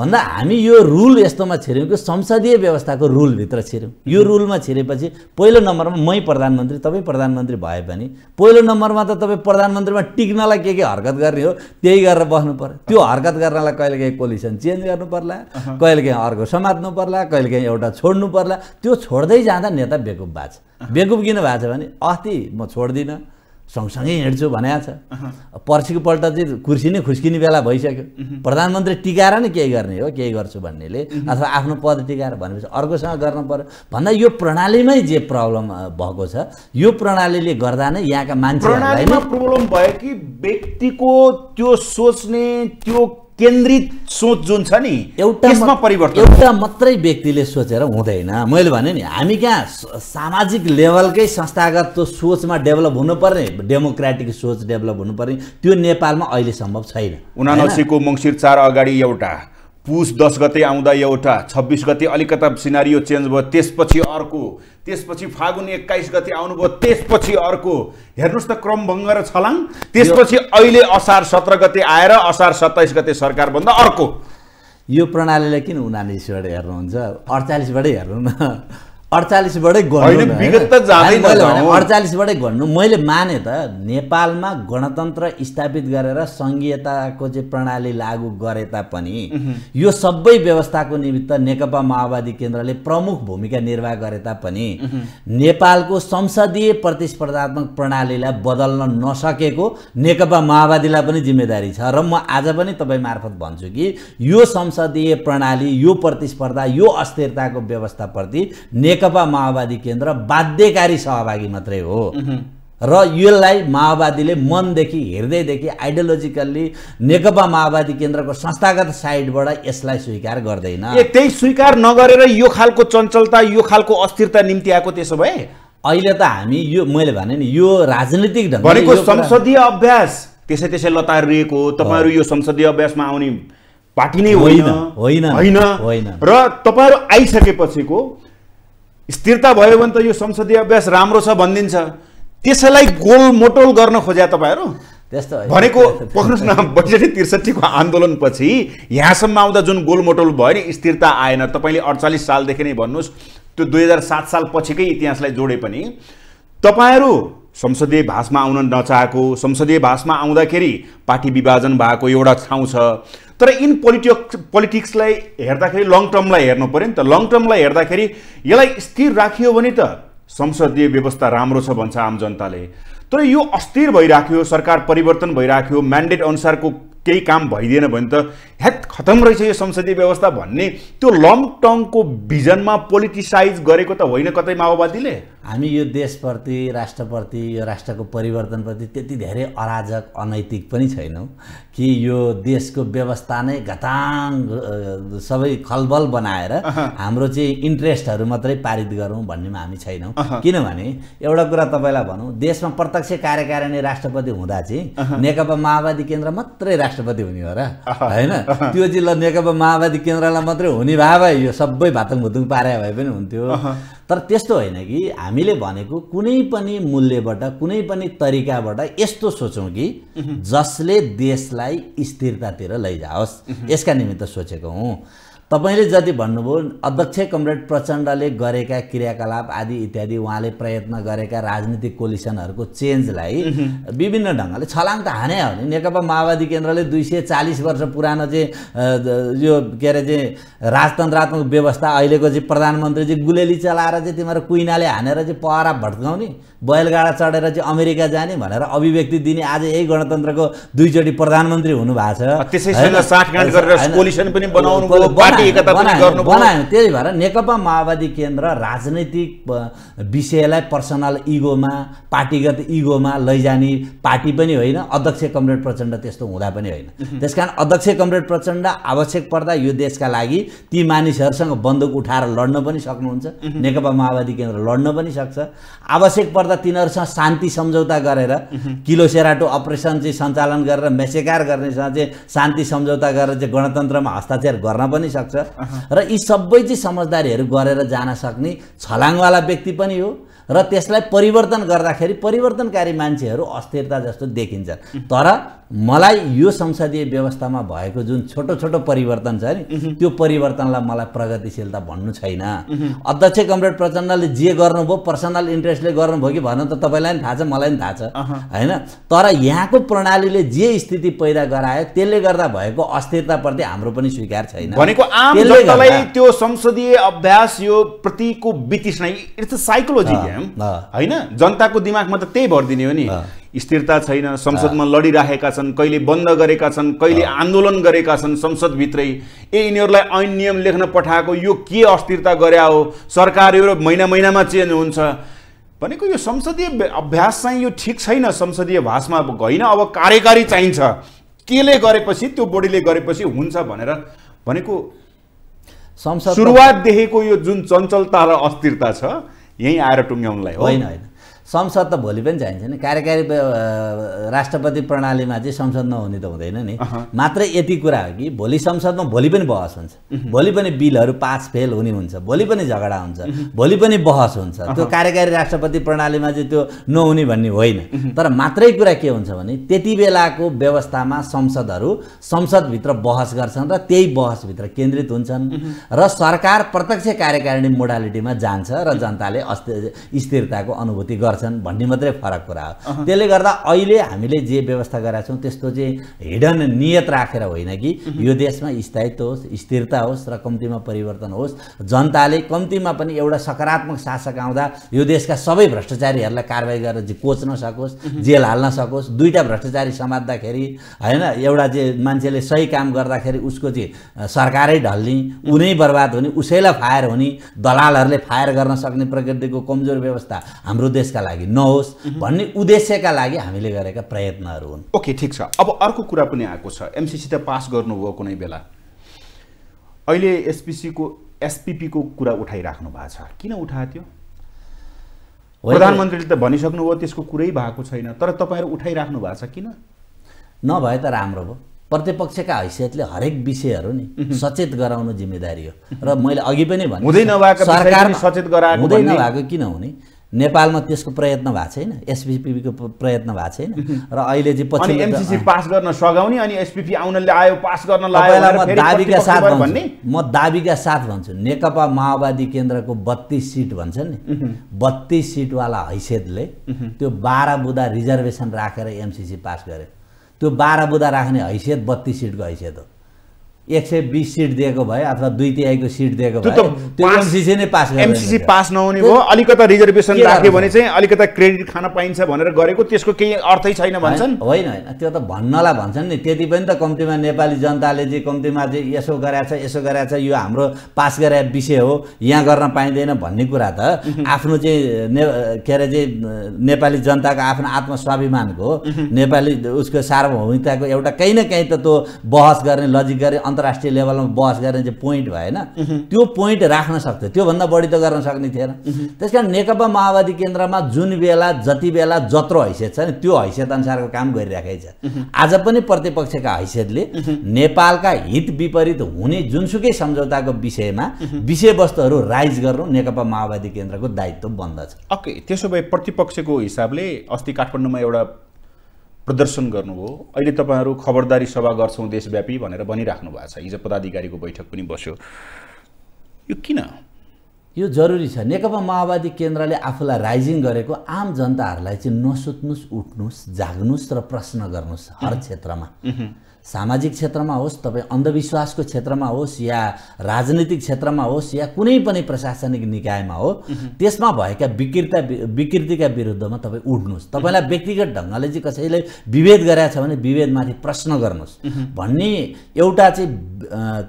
भन्दा हामी यो रुल यस्तोमा छिर्यौँ कि संसदीय व्यवस्थाको रुलभित्र छिर्यौँ यो रुलमा छिरेपछि पहिलो नम्बरमा मै प्रधानमन्त्री तपाईँ प्रधानमन्त्री भए पनि पहिलो नम्बरमा त तपाईँ प्रधानमन्त्रीमा टिक्नलाई के के हरकत गर्ने हो त्यही गरेर बस्नु पऱ्यो त्यो हरकत गर्नलाई कहिलेकाहीँ पोलिसन चेन्ज गर्नु पर्ला कहिलेकाहीँ अर्को समात्नु पर्ला कहिलेकाहीँ एउटा छोड्नु पर्ला त्यो छोड्दै जाँदा नेता बेकुब भएको छ बेकुब किन भएको छ भने अस्ति म छोड्दिनँ सँगसँगै हिँड्छु भने छ पर्सिको पल्ट चाहिँ कुर्सी नै खुस्किने बेला भइसक्यो प्रधानमन्त्री टिकाएर नै केही गर्ने हो केही गर्छु भन्नेले अथवा आफ्नो पद टिकाएर भनेपछि अर्कोसँग गर्नु पऱ्यो भन्दा यो प्रणालीमै जे प्रब्लम भएको छ यो प्रणालीले गर्दा नै यहाँका मान्छेहरूलाई प्रब्लम भयो कि व्यक्तिको त्यो सोच्ने त्यो केन्द्रित सोच जुन छ नि एउटा परिवर्तन एउटा मात्रै व्यक्तिले सोचेर हुँदैन मैले भने नि हामी कहाँ सामाजिक लेभलकै संस्थागत सोचमा डेभलप हुनुपर्ने डेमोक्रेटिक सोच डेभलप हुनुपर्ने त्यो नेपालमा अहिले सम्भव छैन उनासीको मङ्सिर चार अगाडि एउटा पुस दस गते आउँदा एउटा छब्बिस गते अलिकता सिनारियो चेन्ज भयो त्यसपछि अर्को त्यसपछि फागुन एक्काइस गते आउनुभयो त्यसपछि अर्को हेर्नुहोस् त क्रमभङ्ग र छलाङ त्यसपछि अहिले असार सत्र गते आएर असार सत्ताइस गते सरकारभन्दा अर्को यो प्रणालीलाई किन उनालिसबाट हेर्नुहुन्छ अडचालिसबाटै हेर्नु न अडचालिसबाटै अडचालिसबाटै घट्नु मैले माने त नेपालमा गणतन्त्र स्थापित गरेर सङ्घीयताको चाहिँ प्रणाली लागू गरे तापनि यो सबै व्यवस्थाको निमित्त नेकपा माओवादी केन्द्रले प्रमुख भूमिका निर्वाह गरे तापनि नेपालको संसदीय प्रतिस्पर्धात्मक प्रणालीलाई बदल्न नसकेको नेकपा माओवादीलाई पनि जिम्मेदारी छ र म आज पनि तपाईँ मार्फत भन्छु कि यो संसदीय प्रणाली यो प्रतिस्पर्धा यो अस्थिरताको व्यवस्थाप्रति नेक नेकपा माओवादी केन्द्र बाध्यकारी सहभागी मात्रै हो र यसलाई माओवादीले मनदेखि हृदयदेखि आइडियोलोजिकल्ली नेकपा माओवादी केन्द्रको संस्थागत साइडबाट यसलाई स्वीकार गर्दैन त्यही स्वीकार नगरेर यो खालको चञ्चलता यो खालको अस्थिरता निम्ति आएको त्यसो भए अहिले त हामी यो मैले भने नि यो राजनीतिक ढङ्गको संसदीय अभ्यास त्यसै त्यसै लतारिएको हो तपाईँहरू यो संसदीय अभ्यासमा आउने पार्टी नै होइन होइन होइन र तपाईँहरू आइसकेपछिको स्थिरता भयो भने त यो संसदीय अभ्यास राम्रो छ भनिदिन्छ त्यसैलाई गोलमोटोल गर्न खोज्या तपाईँहरू त्यस्तो भनेको पक्नुहोस् न बैसठी त्रिसठीको आन्दोलनपछि यहाँसम्म आउँदा जुन गोलमोटोल भयो नि स्थिरता आएन तपाईँले अडचालिस सालदेखि नै भन्नुहोस् त्यो दुई हजार सात साल पछिकै इतिहासलाई जोडे पनि तपाईँहरू संसदीय भाषमा आउन नचाहेको संसदीय भाषमा आउँदाखेरि पार्टी विभाजन भएको एउटा ठाउँ छ तर इन पोलिटियो पोलिटिक्सलाई हेर्दाखेरि लङ टर्मलाई हेर्नु पऱ्यो नि त लङ टर्मलाई हेर्दाखेरि यसलाई स्थिर राखियो भने त संसदीय व्यवस्था राम्रो छ भन्छ आम जनताले तर यो अस्थिर भइराख्यो सरकार परिवर्तन भइराख्यो म्यान्डेट अनुसारको केही काम भइदिएन भने त ह्यात खतम रहेछ यो संसदीय व्यवस्था भन्ने त्यो लङ टर्मको भिजनमा पोलिटिसाइज गरेको त होइन कतै माओवादीले हामी यो देशप्रति राष्ट्रप्रति यो राष्ट्रको परिवर्तनप्रति त्यति धेरै अराजक अनैतिक पनि छैनौँ कि यो देशको व्यवस्था नै घताङ सबै खलबल बनाएर हाम्रो चाहिँ इन्ट्रेस्टहरू मात्रै पारित गरौँ भन्नेमा हामी छैनौँ किनभने एउटा कुरा तपाईँलाई भनौँ देशमा प्रत्यक्ष कार्यकारिणी राष्ट्रपति हुँदा चाहिँ नेकपा माओवादी केन्द्र मात्रै राष्ट्रपति हुने हो र होइन त्यो जिल्ला नेकपा माओवादी केन्द्रलाई मात्रै हुने भए यो सबै भातुङ भुतुङ पारे भए पनि हुन्थ्यो तर त्यस्तो होइन कि हामीले भनेको कुनै पनि मूल्यबाट कुनै पनि तरिकाबाट यस्तो सोचौँ कि जसले देशलाई स्थिरतातिर लैजाओस् यसका निमित्त सोचेको हुँ तपाईँले जति भन्नुभयो अध्यक्ष कमरेड प्रचण्डले गरेका क्रियाकलाप आदि इत्यादि उहाँले प्रयत्न गरेका राजनीतिक कोलिसनहरूको चेन्जलाई विभिन्न ढङ्गले छलाङ त हाने हो नि नेकपा माओवादी केन्द्रले दुई सय चालिस वर्ष पुरानो चाहिँ यो के अरे चाहिँ राजतन्त्रात्मक व्यवस्था अहिलेको चाहिँ प्रधानमन्त्री चाहिँ गुलेली चलाएर चाहिँ तिमीहरू कुइनाले हानेर चाहिँ पहरा भट्काउने बैलगाडा चढेर चाहिँ अमेरिका जाने भनेर अभिव्यक्ति दिने आज यही गणतन्त्रको दुईचोटि प्रधानमन्त्री हुनुभएको छ बनायो त्यही भएर नेकपा माओवादी केन्द्र राजनैतिक विषयलाई पर्सनल इगोमा पार्टीगत इगोमा लैजाने पार्टी पनि होइन अध्यक्ष कमरेड प्रचण्ड त्यस्तो हुँदा पनि होइन त्यस कारण अध्यक्ष कमरेड प्रचण्ड आवश्यक पर्दा यो देशका लागि ती मानिसहरूसँग बन्दुक उठाएर लड्न पनि सक्नुहुन्छ नेकपा माओवादी केन्द्र लड्न पनि सक्छ आवश्यक पर्दा तिनीहरूसँग शान्ति सम्झौता गरेर किलो सेराटो अपरेसन चाहिँ सञ्चालन गरेर मेसेकार गर्नेसँग चाहिँ शान्ति सम्झौता गरेर चाहिँ गणतन्त्रमा हस्ताक्षर गर्न पनि सक्छ सक्छ र यी सबै चाहिँ समझदारीहरू गरेर जान सक्ने छलाङवाला व्यक्ति पनि हो र त्यसलाई परिवर्तन गर्दाखेरि परिवर्तनकारी मान्छेहरू अस्थिरता जस्तो देखिन्छ तर मलाई यो संसदीय व्यवस्थामा भएको जुन छोटो छोटो परिवर्तन छ नि त्यो परिवर्तनलाई मलाई प्रगतिशीलता भन्नु छैन अध्यक्ष कमरेड प्रचण्डले जे गर्नुभयो पर्सनल इन्ट्रेस्टले गर्नुभयो कि भन त तपाईँलाई पनि थाहा छ मलाई पनि थाहा छ होइन तर यहाँको प्रणालीले जे स्थिति पैदा गरायो त्यसले गर्दा भएको अस्थिरताप्रति हाम्रो पनि स्वीकार छैन भनेको आम जनतालाई त्यो संसदीय अभ्यास यो प्रतिको बितिस इट्स साइकोलोजी होइन जनताको दिमागमा त त्यही भरिदिने हो नि स्थिरता छैन संसदमा लडिराखेका छन् कहिले बन्द गरेका छन् कहिले आन्दोलन गरेका छन् संसदभित्रै ए यिनीहरूलाई ऐन नियम लेख्न पठाएको यो के अस्थिरता गरे हो सरकार महिना महिनामा चेन्ज हुन्छ भनेको यो संसदीय अभ्यास चाहिँ यो ठिक छैन संसदीय भाषमा अब होइन अब कार्यकारी चाहिन्छ केले गरेपछि त्यो बोडीले गरेपछि हुन्छ भनेर भनेको संसद सुरुवातदेखिको यो जुन चञ्चलता र अस्थिरता छ यहीँ आएर टुङ्ग्याउनलाई होइन होइन संसद त भोलि पनि चाहिन्छ नि कार्यकारी राष्ट्रपति प्रणालीमा चाहिँ संसद नहुने त हुँदैन नि मात्रै यति कुरा हो कि भोलि संसदमा भोलि पनि बहस हुन्छ भोलि पनि बिलहरू पास फेल हुने हुन्छ भोलि पनि झगडा हुन्छ भोलि पनि बहस हुन्छ त्यो कार्यकारी राष्ट्रपति प्रणालीमा चाहिँ त्यो नहुने भन्ने होइन तर मात्रै कुरा के हुन्छ भने त्यति बेलाको व्यवस्थामा संसदहरू संसदभित्र बहस गर्छन् र त्यही बहसभित्र केन्द्रित हुन्छन् र सरकार प्रत्यक्ष कार्यकारिणी मोडालिटीमा जान्छ र जनताले स्थिरताको अनुभूति गर्छ गर्छन् भन्ने मात्रै फरक कुरा हो त्यसले गर्दा अहिले हामीले जे व्यवस्था गरेका छौँ त्यस्तो चाहिँ हिडन नियत राखेर होइन कि यो देशमा स्थायित्व होस् स्थिरता होस् र कम्तीमा परिवर्तन होस् जनताले कम्तीमा पनि एउटा सकारात्मक शासक आउँदा यो देशका सबै भ्रष्टाचारीहरूलाई कारवाही गरेर कोच्न सकोस् जेल हाल्न सकोस् दुईवटा भ्रष्टाचारी समात्दाखेरि होइन एउटा जे मान्छेले सही काम गर्दाखेरि उसको चाहिँ सरकारै ढल्ने उनी बर्बाद हुने उसैलाई फायर हुने दलालहरूले फायर गर्न सक्ने प्रकृतिको कमजोर व्यवस्था हाम्रो देशका लागि नहोस् भन्ने उद्देश्यका लागि हामीले गरेका प्रयत्नहरू हुन् ओके ठिक छ अब अर्को कुरा पनि आएको छ एमसिसी त पास गर्नुभयो कुनै बेला अहिले एसपिसीको एसपिपीको कुरा उठाइराख्नु भएको छ किन उठाएको थियो प्रधानमन्त्रीले त भनिसक्नुभयो त्यसको कुरै भएको छैन तर तपाईँहरू उठाइराख्नु भएको छ किन नभए त राम्रो भयो प्रतिपक्षका हैसियतले हरेक विषयहरू नि सचेत गराउनु जिम्मेदारी हो र मैले अघि पनि भने हुँदै नभएको किन हुने नेपालमा त्यसको प्रयत्न भएको छैन एसपिपीको प्रयत्न भएको छैन र अहिले चाहिँ पछि एमसिसी पास गर्न सघाउने अनि एसपिपी आउनले आयो पास गर्न म दाबीका साथ भन्ने म दाबीका साथ भन्छु नेकपा माओवादी केन्द्रको बत्तिस सिट भन्छ नि बत्तिस सिटवाला हैसियतले त्यो बाह्र बुदा रिजर्भेसन राखेर एमसिसी पास गर्यो त्यो बाह्र बुदा राख्ने हैसियत बत्तिस सिटको हैसियत हो एक सय बिस सिट दिएको भए अथवा दुई तिहाईको सिट दिएको भए त्यो एमसिसी नै पास एमसिसी पास नहुने भयो अलिकता रिजर्भेसन राख्यो भने चाहिँ अलिकता क्रेडिट खान पाइन्छ भनेर गरेको त्यसको केही अर्थै छैन भन्छन् होइन होइन त्यो त भन्नलाई भन्छन् नि त्यति पनि त कम्तीमा नेपाली जनताले चाहिँ कम्तीमा चाहिँ यसो गराएछ यसो गराएछ यो हाम्रो पास गराए विषय हो यहाँ गर्न पाइँदैन भन्ने कुरा त आफ्नो चाहिँ ने के अरे चाहिँ नेपाली जनताको आफ्नो आत्मस्वाभिमानको नेपाली उसको सार्वभौमिकताको एउटा कहीँ न कहीँ त त्यो बहस गर्ने लजिक गर्ने अन्तर्राष्ट्रिय लेभलमा बहस गर्ने चाहिँ पोइन्ट भएन त्यो पोइन्ट राख्न सक्थ्यो त्योभन्दा बढी त गर्न सक्ने थिएन त्यस कारण नेकपा माओवादी केन्द्रमा जुन बेला जति बेला जत्रो हैसियत छ नि त्यो हैसियत अनुसारको काम गरिराखेको छ आज पनि प्रतिपक्षका हैसियतले नेपालका हित विपरीत हुने जुनसुकै सम्झौताको विषयमा विषयवस्तुहरू राइज गर्नु नेकपा माओवादी केन्द्रको दायित्व बन्दछ ओके त्यसो भए प्रतिपक्षको हिसाबले अस्ति काठमाडौँमा एउटा प्रदर्शन गर्नुभयो अहिले तपाईँहरू खबरदारी सभा गर्छौँ देशव्यापी भनेर भनिराख्नु भएको छ हिजो पदाधिकारीको बैठक पनि बस्यो यो किन यो जरुरी छ नेकपा माओवादी केन्द्रले आफूलाई राइजिङ गरेको आम जनताहरूलाई चाहिँ नसुत्नुहोस् उठ्नुहोस् जाग्नुहोस् र प्रश्न गर्नुहोस् हर क्षेत्रमा सामाजिक क्षेत्रमा होस् तपाईँ अन्धविश्वासको क्षेत्रमा होस् या राजनीतिक क्षेत्रमा होस् या कुनै पनि प्रशासनिक निकायमा हो त्यसमा भएका विकृता विकृतिका विरुद्धमा तपाईँ उठ्नुहोस् तपाईँलाई व्यक्तिगत ढङ्गले चाहिँ कसैले विभेद गराएको छ भने विभेदमाथि प्रश्न गर्नुहोस् भन्ने एउटा चाहिँ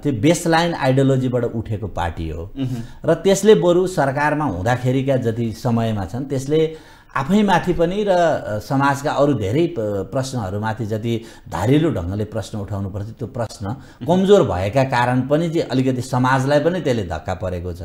त्यो बेसलाइन आइडियोलोजीबाट उठेको पार्टी हो र त्यसले बरु सरकारमा हुँदाखेरिका जति समयमा छन् त्यसले आफैमाथि पनि र समाजका अरू धेरै प्रश्नहरूमाथि जति धारिलो ढङ्गले प्रश्न उठाउनु पर्थ्यो त्यो प्रश्न कमजोर भएका कारण पनि चाहिँ अलिकति समाजलाई पनि त्यसले धक्का परेको छ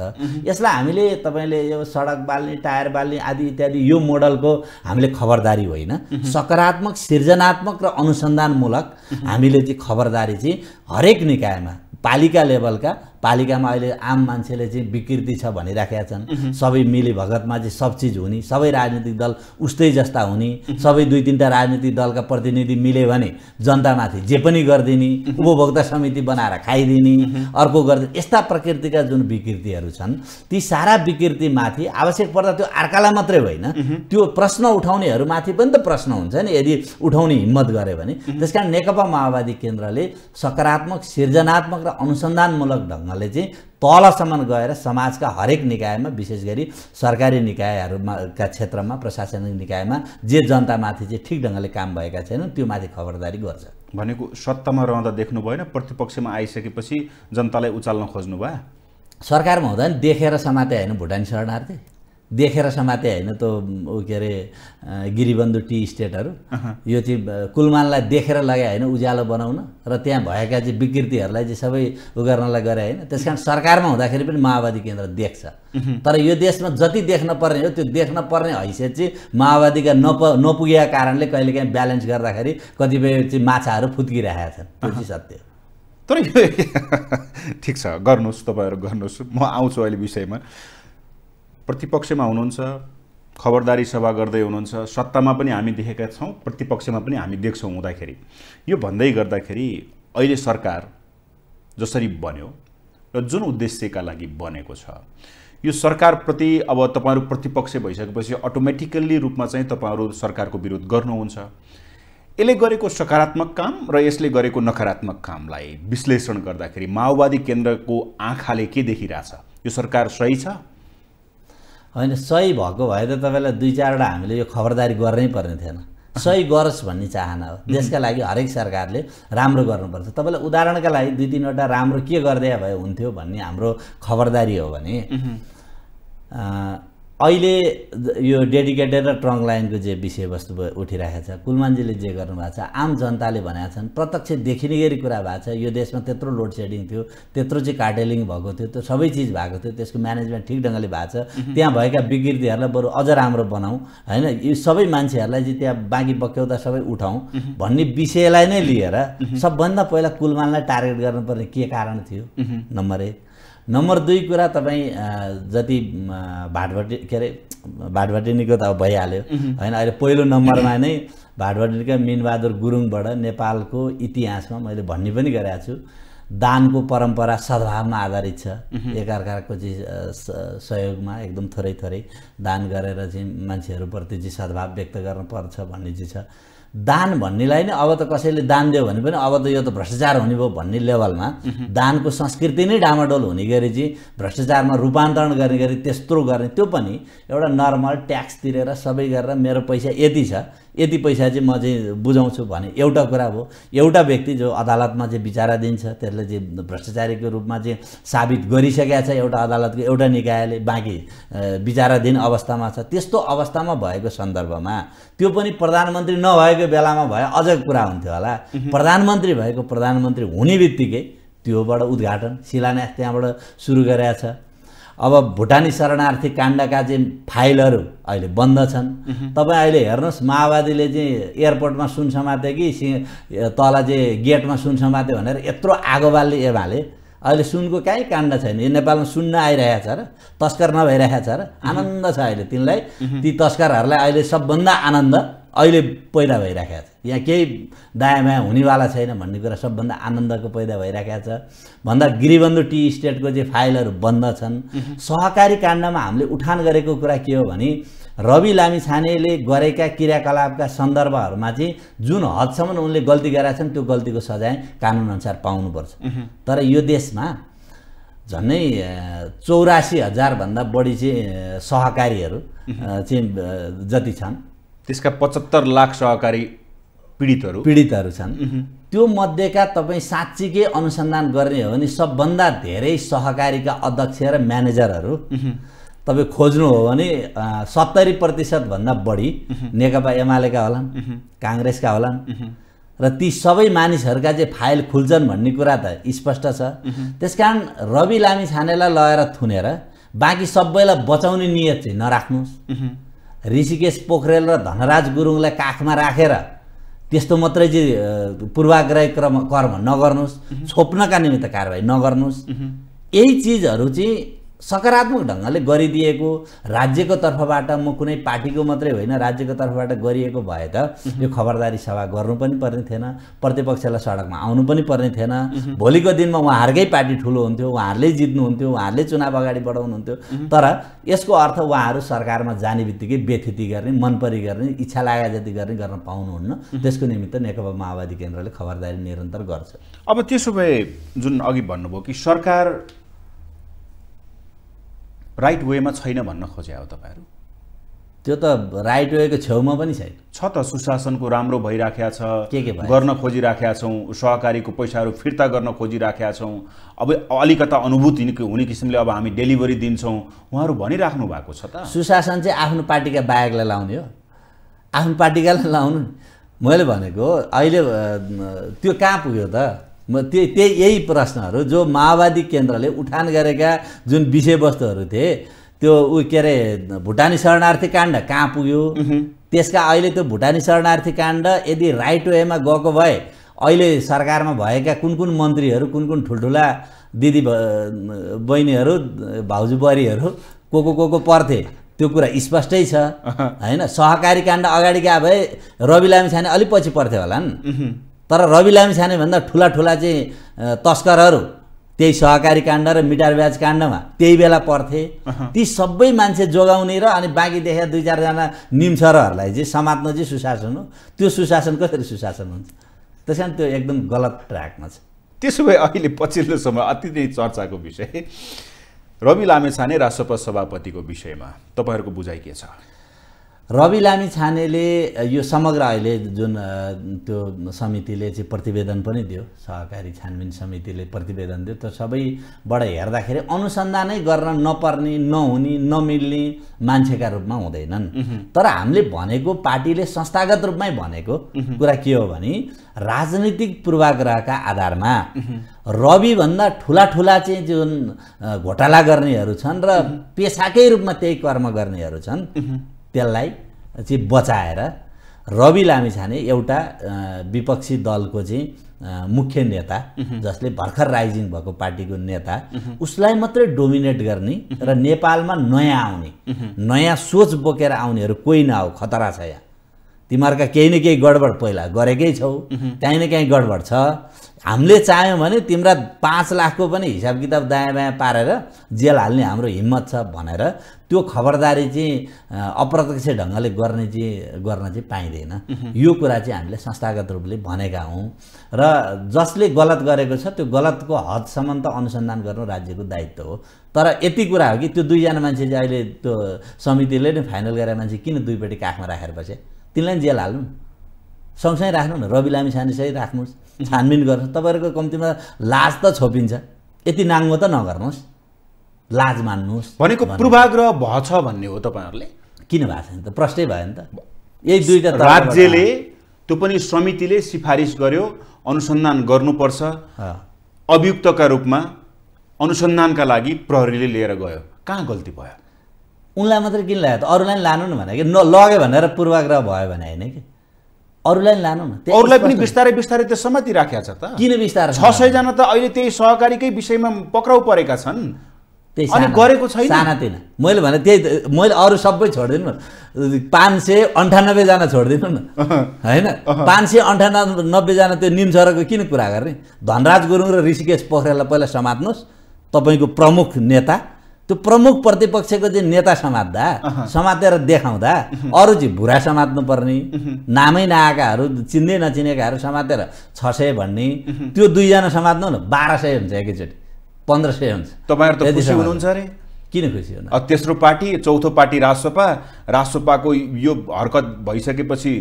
यसलाई हामीले तपाईँले यो सडक बाल्ने टायर बाल्ने आदि इत्यादि यो मोडलको हामीले खबरदारी होइन सकारात्मक सृजनात्मक र अनुसन्धानमूलक हामीले चाहिँ खबरदारी चाहिँ हरेक निकायमा पालिका लेभलका पालिकामा अहिले आम मान्छेले चाहिँ विकृति छ भनिराखेका छन् सबै भगतमा चाहिँ सब चिज हुने सबै राजनीतिक दल उस्तै जस्ता हुने सबै दुई तिनवटा राजनीतिक दलका प्रतिनिधि मिल्यो भने जनतामाथि जे पनि गरिदिने उपभोक्ता समिति बनाएर खाइदिने अर्को गरिदिने यस्ता प्रकृतिका जुन विकृतिहरू छन् ती सारा विकृतिमाथि आवश्यक पर्दा त्यो अर्कालाई मात्रै होइन त्यो प्रश्न उठाउनेहरूमाथि पनि त प्रश्न हुन्छ नि यदि उठाउने हिम्मत गऱ्यो भने त्यस कारण नेकपा माओवादी केन्द्रले सकारात्मक सिर्जनात्मक र अनुसन्धानमूलक ढङ्ग ले चाहिँ तलसम्म गएर समाजका हरेक निकायमा विशेष गरी सरकारी निकायहरूमा का क्षेत्रमा प्रशासनिक निकायमा जे जनतामाथि चाहिँ ठिक ढङ्गले काम भएका छैनन् त्यो माथि खबरदारी गर्छ भनेको सत्तामा रहँदा देख्नु भएन प्रतिपक्षमा आइसकेपछि जनतालाई उचाल्न खोज्नु भयो सरकारमा हुँदा नि देखेर समाते होइन भुटानी शरणार्थी देखेर समाते होइन त्यो के अरे गिरिबन्धु टी स्टेटहरू यो चाहिँ कुलमानलाई देखेर लगाए होइन उज्यालो बनाउन र त्यहाँ भएका चाहिँ विकृतिहरूलाई चाहिँ सबै उ गर्नलाई गरे होइन त्यस कारण सरकारमा हुँदाखेरि पनि माओवादी केन्द्र देख्छ तर यो देशमा जति देख्न पर्ने हो त्यो देख्न पर्ने हैसियत चाहिँ माओवादीका नप नपुगेका कारणले कहिलेकाहीँ ब्यालेन्स गर्दाखेरि कतिपय चाहिँ माछाहरू फुत्किरहेका छन् त्यो चाहिँ सत्य हो तर ठिक छ गर्नुहोस् तपाईँहरू गर्नुहोस् म आउँछु अहिले विषयमा प्रतिपक्षमा हुनुहुन्छ खबरदारी सभा गर्दै हुनुहुन्छ सत्तामा पनि हामी देखेका छौँ प्रतिपक्षमा पनि हामी देख्छौँ हुँदाखेरि यो भन्दै गर्दाखेरि अहिले सरकार जसरी बन्यो र जुन उद्देश्यका लागि बनेको छ यो सरकारप्रति अब तपाईँहरू प्रतिपक्ष भइसकेपछि अटोमेटिकल्ली रूपमा चाहिँ तपाईँहरू सरकारको विरोध गर्नुहुन्छ यसले गरेको सकारात्मक काम र यसले गरेको नकारात्मक कामलाई विश्लेषण गर्दाखेरि माओवादी केन्द्रको आँखाले के देखिरहेछ यो सरकार सही छ होइन सही भएको भए त तपाईँलाई दुई चारवटा हामीले यो खबरदारी गर्नै पर्ने थिएन सही गरोस् भन्ने चाहना हो देशका लागि हरेक सरकारले राम्रो गर्नुपर्छ तपाईँलाई उदाहरणका लागि दुई तिनवटा राम्रो के गरिदिया भए हुन्थ्यो भन्ने हाम्रो खबरदारी हो भने अहिले यो डेडिकेटेड र ट्रङ्क लाइनको जे विषयवस्तु उठिरहेको छ कुलमानजीले जे गर्नुभएको छ आम जनताले भनेका छन् प्रत्यक्ष देखिने गरी कुरा भएको छ यो देशमा त्यत्रो लोड सेडिङ थियो त्यत्रो चाहिँ कार्टेलिङ भएको थियो त्यो सबै चिज भएको थियो त्यसको म्यानेजमेन्ट ठिक ढङ्गले भएको छ त्यहाँ भएका विकृतिहरूलाई बरु अझ राम्रो बनाऊ होइन यो सबै मान्छेहरूलाई चाहिँ त्यहाँ बाँकी बक्याउँदा सबै उठाउँ भन्ने विषयलाई नै लिएर सबभन्दा पहिला कुलमानलाई टार्गेट गर्नुपर्ने के कारण थियो नम्बर एक नम्बर दुई कुरा तपाईँ जति भाटभटी के अरे भाटभटिनीको त अब भइहाल्यो होइन अहिले पहिलो नम्बरमा नै भाटभटिनीका मिनबहादुर गुरुङबाट नेपालको इतिहासमा मैले भन्ने पनि गरेको छु दानको परम्परा सद्भावमा आधारित छ एकअर्काको चाहिँ सहयोगमा एकदम थोरै थोरै दान गरेर चाहिँ मान्छेहरूप्रति चाहिँ सद्भाव व्यक्त गर्नुपर्छ भन्ने चाहिँ छ दान भन्नेलाई नै अब त कसैले दान दियो भने पनि अब त यो त भ्रष्टाचार हुने भयो भन्ने लेभलमा दानको संस्कृति नै डामाडोल हुने गरी चाहिँ भ्रष्टाचारमा रूपान्तरण गर्ने गरी त्यस्तो गर्ने त्यो पनि एउटा नर्मल ट्याक्स तिरेर सबै गरेर मेरो पैसा यति छ यति पैसा चाहिँ म चाहिँ बुझाउँछु भने एउटा कुरा हो एउटा व्यक्ति जो अदालतमा चाहिँ विचारा दिन्छ त्यसले चाहिँ भ्रष्टाचारीको रूपमा चाहिँ साबित गरिसकेका छ एउटा अदालतको एउटा निकायले बाँकी विचाराधीन अवस्थामा छ त्यस्तो अवस्थामा भएको सन्दर्भमा त्यो पनि प्रधानमन्त्री नभएको बेलामा भए अझ कुरा हुन्थ्यो होला प्रधानमन्त्री भएको प्रधानमन्त्री हुने बित्तिकै त्योबाट उद्घाटन शिलान्यास त्यहाँबाट सुरु गरेका छ अब भुटानी शरणार्थी काण्डका चाहिँ फाइलहरू अहिले बन्द छन् तपाईँ अहिले हेर्नुहोस् माओवादीले चाहिँ एयरपोर्टमा सुन समाते कि सि तल चाहिँ गेटमा सुन समाते भनेर यत्रो आगो बाल्ने एभाले अहिले सुनको काहीँ काण्ड छैन यो नेपालमा सुन्न आइरहेको छ र तस्कर नभइरहेको छ र आनन्द छ अहिले तिनलाई ती तस्करहरूलाई अहिले सबभन्दा आनन्द अहिले पैदा भइराखेको छ यहाँ केही दायाँ हुनेवाला छैन भन्ने कुरा सबभन्दा आनन्दको पैदा भइराखेको छ भन्दा गिरिबन्धु टी स्टेटको चाहिँ फाइलहरू बन्द छन् सहकारी काण्डमा हामीले उठान गरेको कुरा के हो भने रवि लामिछानेले गरेका क्रियाकलापका सन्दर्भहरूमा चाहिँ जुन हदसम्म उनले गल्ती गरेका छन् त्यो गल्तीको सजाय कानुनअनुसार पाउनुपर्छ तर यो देशमा झन्डै चौरासी हजारभन्दा बढी चाहिँ सहकारीहरू चाहिँ जति छन् त्यसका पचहत्तर लाख सहकारी पीडितहरू पीडितहरू छन् त्यो मध्येका तपाईँ साँच्चीकै अनुसन्धान गर्ने हो भने सबभन्दा धेरै सहकारीका अध्यक्ष र म्यानेजरहरू तपाईँ खोज्नु हो भने सत्तरी प्रतिशतभन्दा बढी नेकपा एमालेका होलान् काङ्ग्रेसका होलान् र ती सबै मानिसहरूका चाहिँ फाइल खुल्छन् भन्ने कुरा त स्पष्ट छ त्यसकारण रवि लामी छानेलाई लगेर थुनेर बाँकी सबैलाई बचाउने नियत चाहिँ नराख्नुहोस् ऋषिकेश पोखरेल र धनराज गुरुङलाई काखमा राखेर रा। त्यस्तो मात्रै चाहिँ पूर्वाग्रह क्रम कर्म नगर्नुहोस् छोप्नका निमित्त कारवाही नगर्नुहोस् यही चिजहरू चाहिँ सकारात्मक ढङ्गले गरिदिएको राज्यको तर्फबाट म कुनै पार्टीको मात्रै होइन राज्यको तर्फबाट गरिएको भए त यो खबरदारी सभा गर्नु पनि पर्ने थिएन प्रतिपक्षलाई सडकमा आउनु पनि पर्ने थिएन भोलिको दिनमा उहाँहरूकै पार्टी ठुलो हुन्थ्यो उहाँहरूले जित्नुहुन्थ्यो उहाँहरूले चुनाव अगाडि बढाउनुहुन्थ्यो तर यसको अर्थ उहाँहरू सरकारमा जाने बित्तिकै व्यथिति गर्ने मनपरी गर्ने इच्छा लागे जति गर्ने गर्न पाउनुहुन्न त्यसको निमित्त नेकपा माओवादी केन्द्रले खबरदारी निरन्तर गर्छ अब त्यसो भए जुन अघि भन्नुभयो कि सरकार राइट वेमा छैन भन्न खोजे हो तपाईँहरू त्यो त राइट वेको छेउमा पनि छैन छ त सुशासनको राम्रो भइराखेका छ के के गर्न खोजिराखेका छौँ सहकारीको पैसाहरू फिर्ता गर्न खोजिराखेका छौँ अब अलिकता अनुभूति हुने किसिमले अब हामी डेलिभरी दिन्छौँ उहाँहरू भनिराख्नु भएको छ त सुशासन चाहिँ आफ्नो पार्टीका बाहेकलाई लाउने हो आफ्नो पार्टीकालाई लाउनु मैले भनेको अहिले त्यो कहाँ पुग्यो त म त्यही त्यही यही प्रश्नहरू जो माओवादी केन्द्रले उठान गरेका जुन विषयवस्तुहरू थिए त्यो ऊ के अरे भुटानी शरणार्थी काण्ड कहाँ पुग्यो त्यसका अहिले त्यो भुटानी शरणार्थी काण्ड यदि राइट वेमा गएको भए अहिले सरकारमा भएका कुन कुन मन्त्रीहरू कुन कुन ठुल्ठुला दिदी बहिनीहरू भाउजू बुहारीहरू को को को को पर्थे त्यो कुरा स्पष्टै छ होइन सहकारी काण्ड अगाडि गए भए रवि लामिछाने अलिक पछि पर्थ्यो होला नि तर रवि भन्दा ठुला ठुला चाहिँ तस्करहरू त्यही सहकारी काण्ड र मिटार ब्याज काण्डमा त्यही बेला पर्थे ती सबै मान्छे जोगाउने र अनि बाँकी देखेर दुई चारजना निम्सरहरूलाई चाहिँ समात्न चाहिँ सुशासन हो त्यो सुशासन कसरी सुशासन हुन्छ त्यस कारण त्यो एकदम गलत ट्र्याकमा छ त्यसो भए अहिले पछिल्लो समय अति नै चर्चाको विषय रवि लामेछाने राष्ट्रपति सभापतिको विषयमा तपाईँहरूको बुझाइ के छ रवि लामी छानेले यो समग्र अहिले जुन त्यो समितिले चाहिँ प्रतिवेदन पनि दियो सहकारी छानबिन समितिले प्रतिवेदन दियो त्यो सबैबाट हेर्दाखेरि अनुसन्धानै गर्न नपर्ने नहुने नमिल्ने मान्छेका रूपमा हुँदैनन् तर हामीले भनेको पार्टीले संस्थागत रूपमै भनेको कुरा के हो भने राजनीतिक पूर्वाग्रहका आधारमा रविभन्दा ठुला ठुला चाहिँ जुन घोटाला गर्नेहरू छन् र पेसाकै रूपमा त्यही कर्म गर्नेहरू छन् त्यसलाई चाहिँ बचाएर रवि लामिछाने एउटा विपक्षी दलको चाहिँ मुख्य नेता जसले भर्खर राइजिङ भएको पार्टीको नेता उसलाई मात्रै डोमिनेट गर्ने र नेपालमा नयाँ आउने नयाँ सोच बोकेर आउनेहरू कोही नआ खतरा छ यहाँ तिमीहरूका केही न केही गडबड पहिला गरेकै छौ काहीँ न काहीँ गडबड छ हामीले चाह्यौँ भने तिम्रा पाँच लाखको पनि हिसाब किताब दायाँ बायाँ पारेर जेल हाल्ने हाम्रो हिम्मत छ भनेर त्यो खबरदारी चाहिँ अप्रत्यक्ष ढङ्गले गर्ने चाहिँ गर्न चाहिँ पाइँदैन यो कुरा चाहिँ हामीले संस्थागत रूपले भनेका हौँ र जसले गलत गरेको छ त्यो गलतको हदसम्म त अनुसन्धान गर्नु राज्यको दायित्व हो तर यति कुरा हो कि त्यो दुईजना मान्छे चाहिँ अहिले त्यो समितिले नै फाइनल गरेर मान्छे किन दुईपट्टि काखमा राखेर बसे तिनलाई जेल हाल्नु सँगसँगै राख्नु न रवि लामी सानीसँगै राख्नुहोस् छानबिन गर्छ तपाईँहरूको कम्तीमा लाज त छोपिन्छ यति नाङ्गो त नगर्नुहोस् लाज मान्नुहोस् भनेको पूर्वाग्रह भएछ भन्ने हो तपाईँहरूले किन भएको छैन त प्रष्टै भयो नि त यही दुईवटा राज्यले त्यो पनि समितिले सिफारिस गर्यो अनुसन्धान गर्नुपर्छ अभियुक्तका रूपमा अनुसन्धानका लागि प्रहरीले लिएर गयो कहाँ गल्ती भयो उनलाई मात्रै किन ल्यायो त अरूलाई लानु न भने कि न लग्यो भनेर पूर्वाग्रह भयो भने होइन कि अरूलाई लानु न अरूलाई पनि बिस्तारै बिस्तारै त्यो समाति राखेको छ त किन बिस्तारै छ सयजना त अहिले त्यही सहकारीकै विषयमा पक्राउ परेका छन् अनि गरेको छैन साना तिना मैले भने त्यही मैले अरू सबै छोडिदिनु पाँच सय अन्ठानब्बेजना छोडिदिनु न होइन पाँच सय अन्ठानब्बेजना त्यो निमसरको किन कुरा गर्ने धनराज गुरुङ र ऋषिकेश पोखरेललाई पहिला समात्नुहोस् तपाईँको प्रमुख नेता त्यो प्रमुख प्रतिपक्षको चाहिँ नेता समात्दा समातेर देखाउँदा अरू चाहिँ भुरा समात्नुपर्ने नामै नआएकाहरू चिन्दै नचिनेकाहरू समातेर छ सय भन्ने त्यो दुईजना समात्नु न बाह्र सय हुन्छ एकैचोटि पन्ध्र सय हुन्छ तपाईँहरू हुनुहुन्छ अरे किन खुसी हुन्छ तेस्रो पार्टी चौथो पार्टी राजसपा राजसपाको यो हरकत भइसकेपछि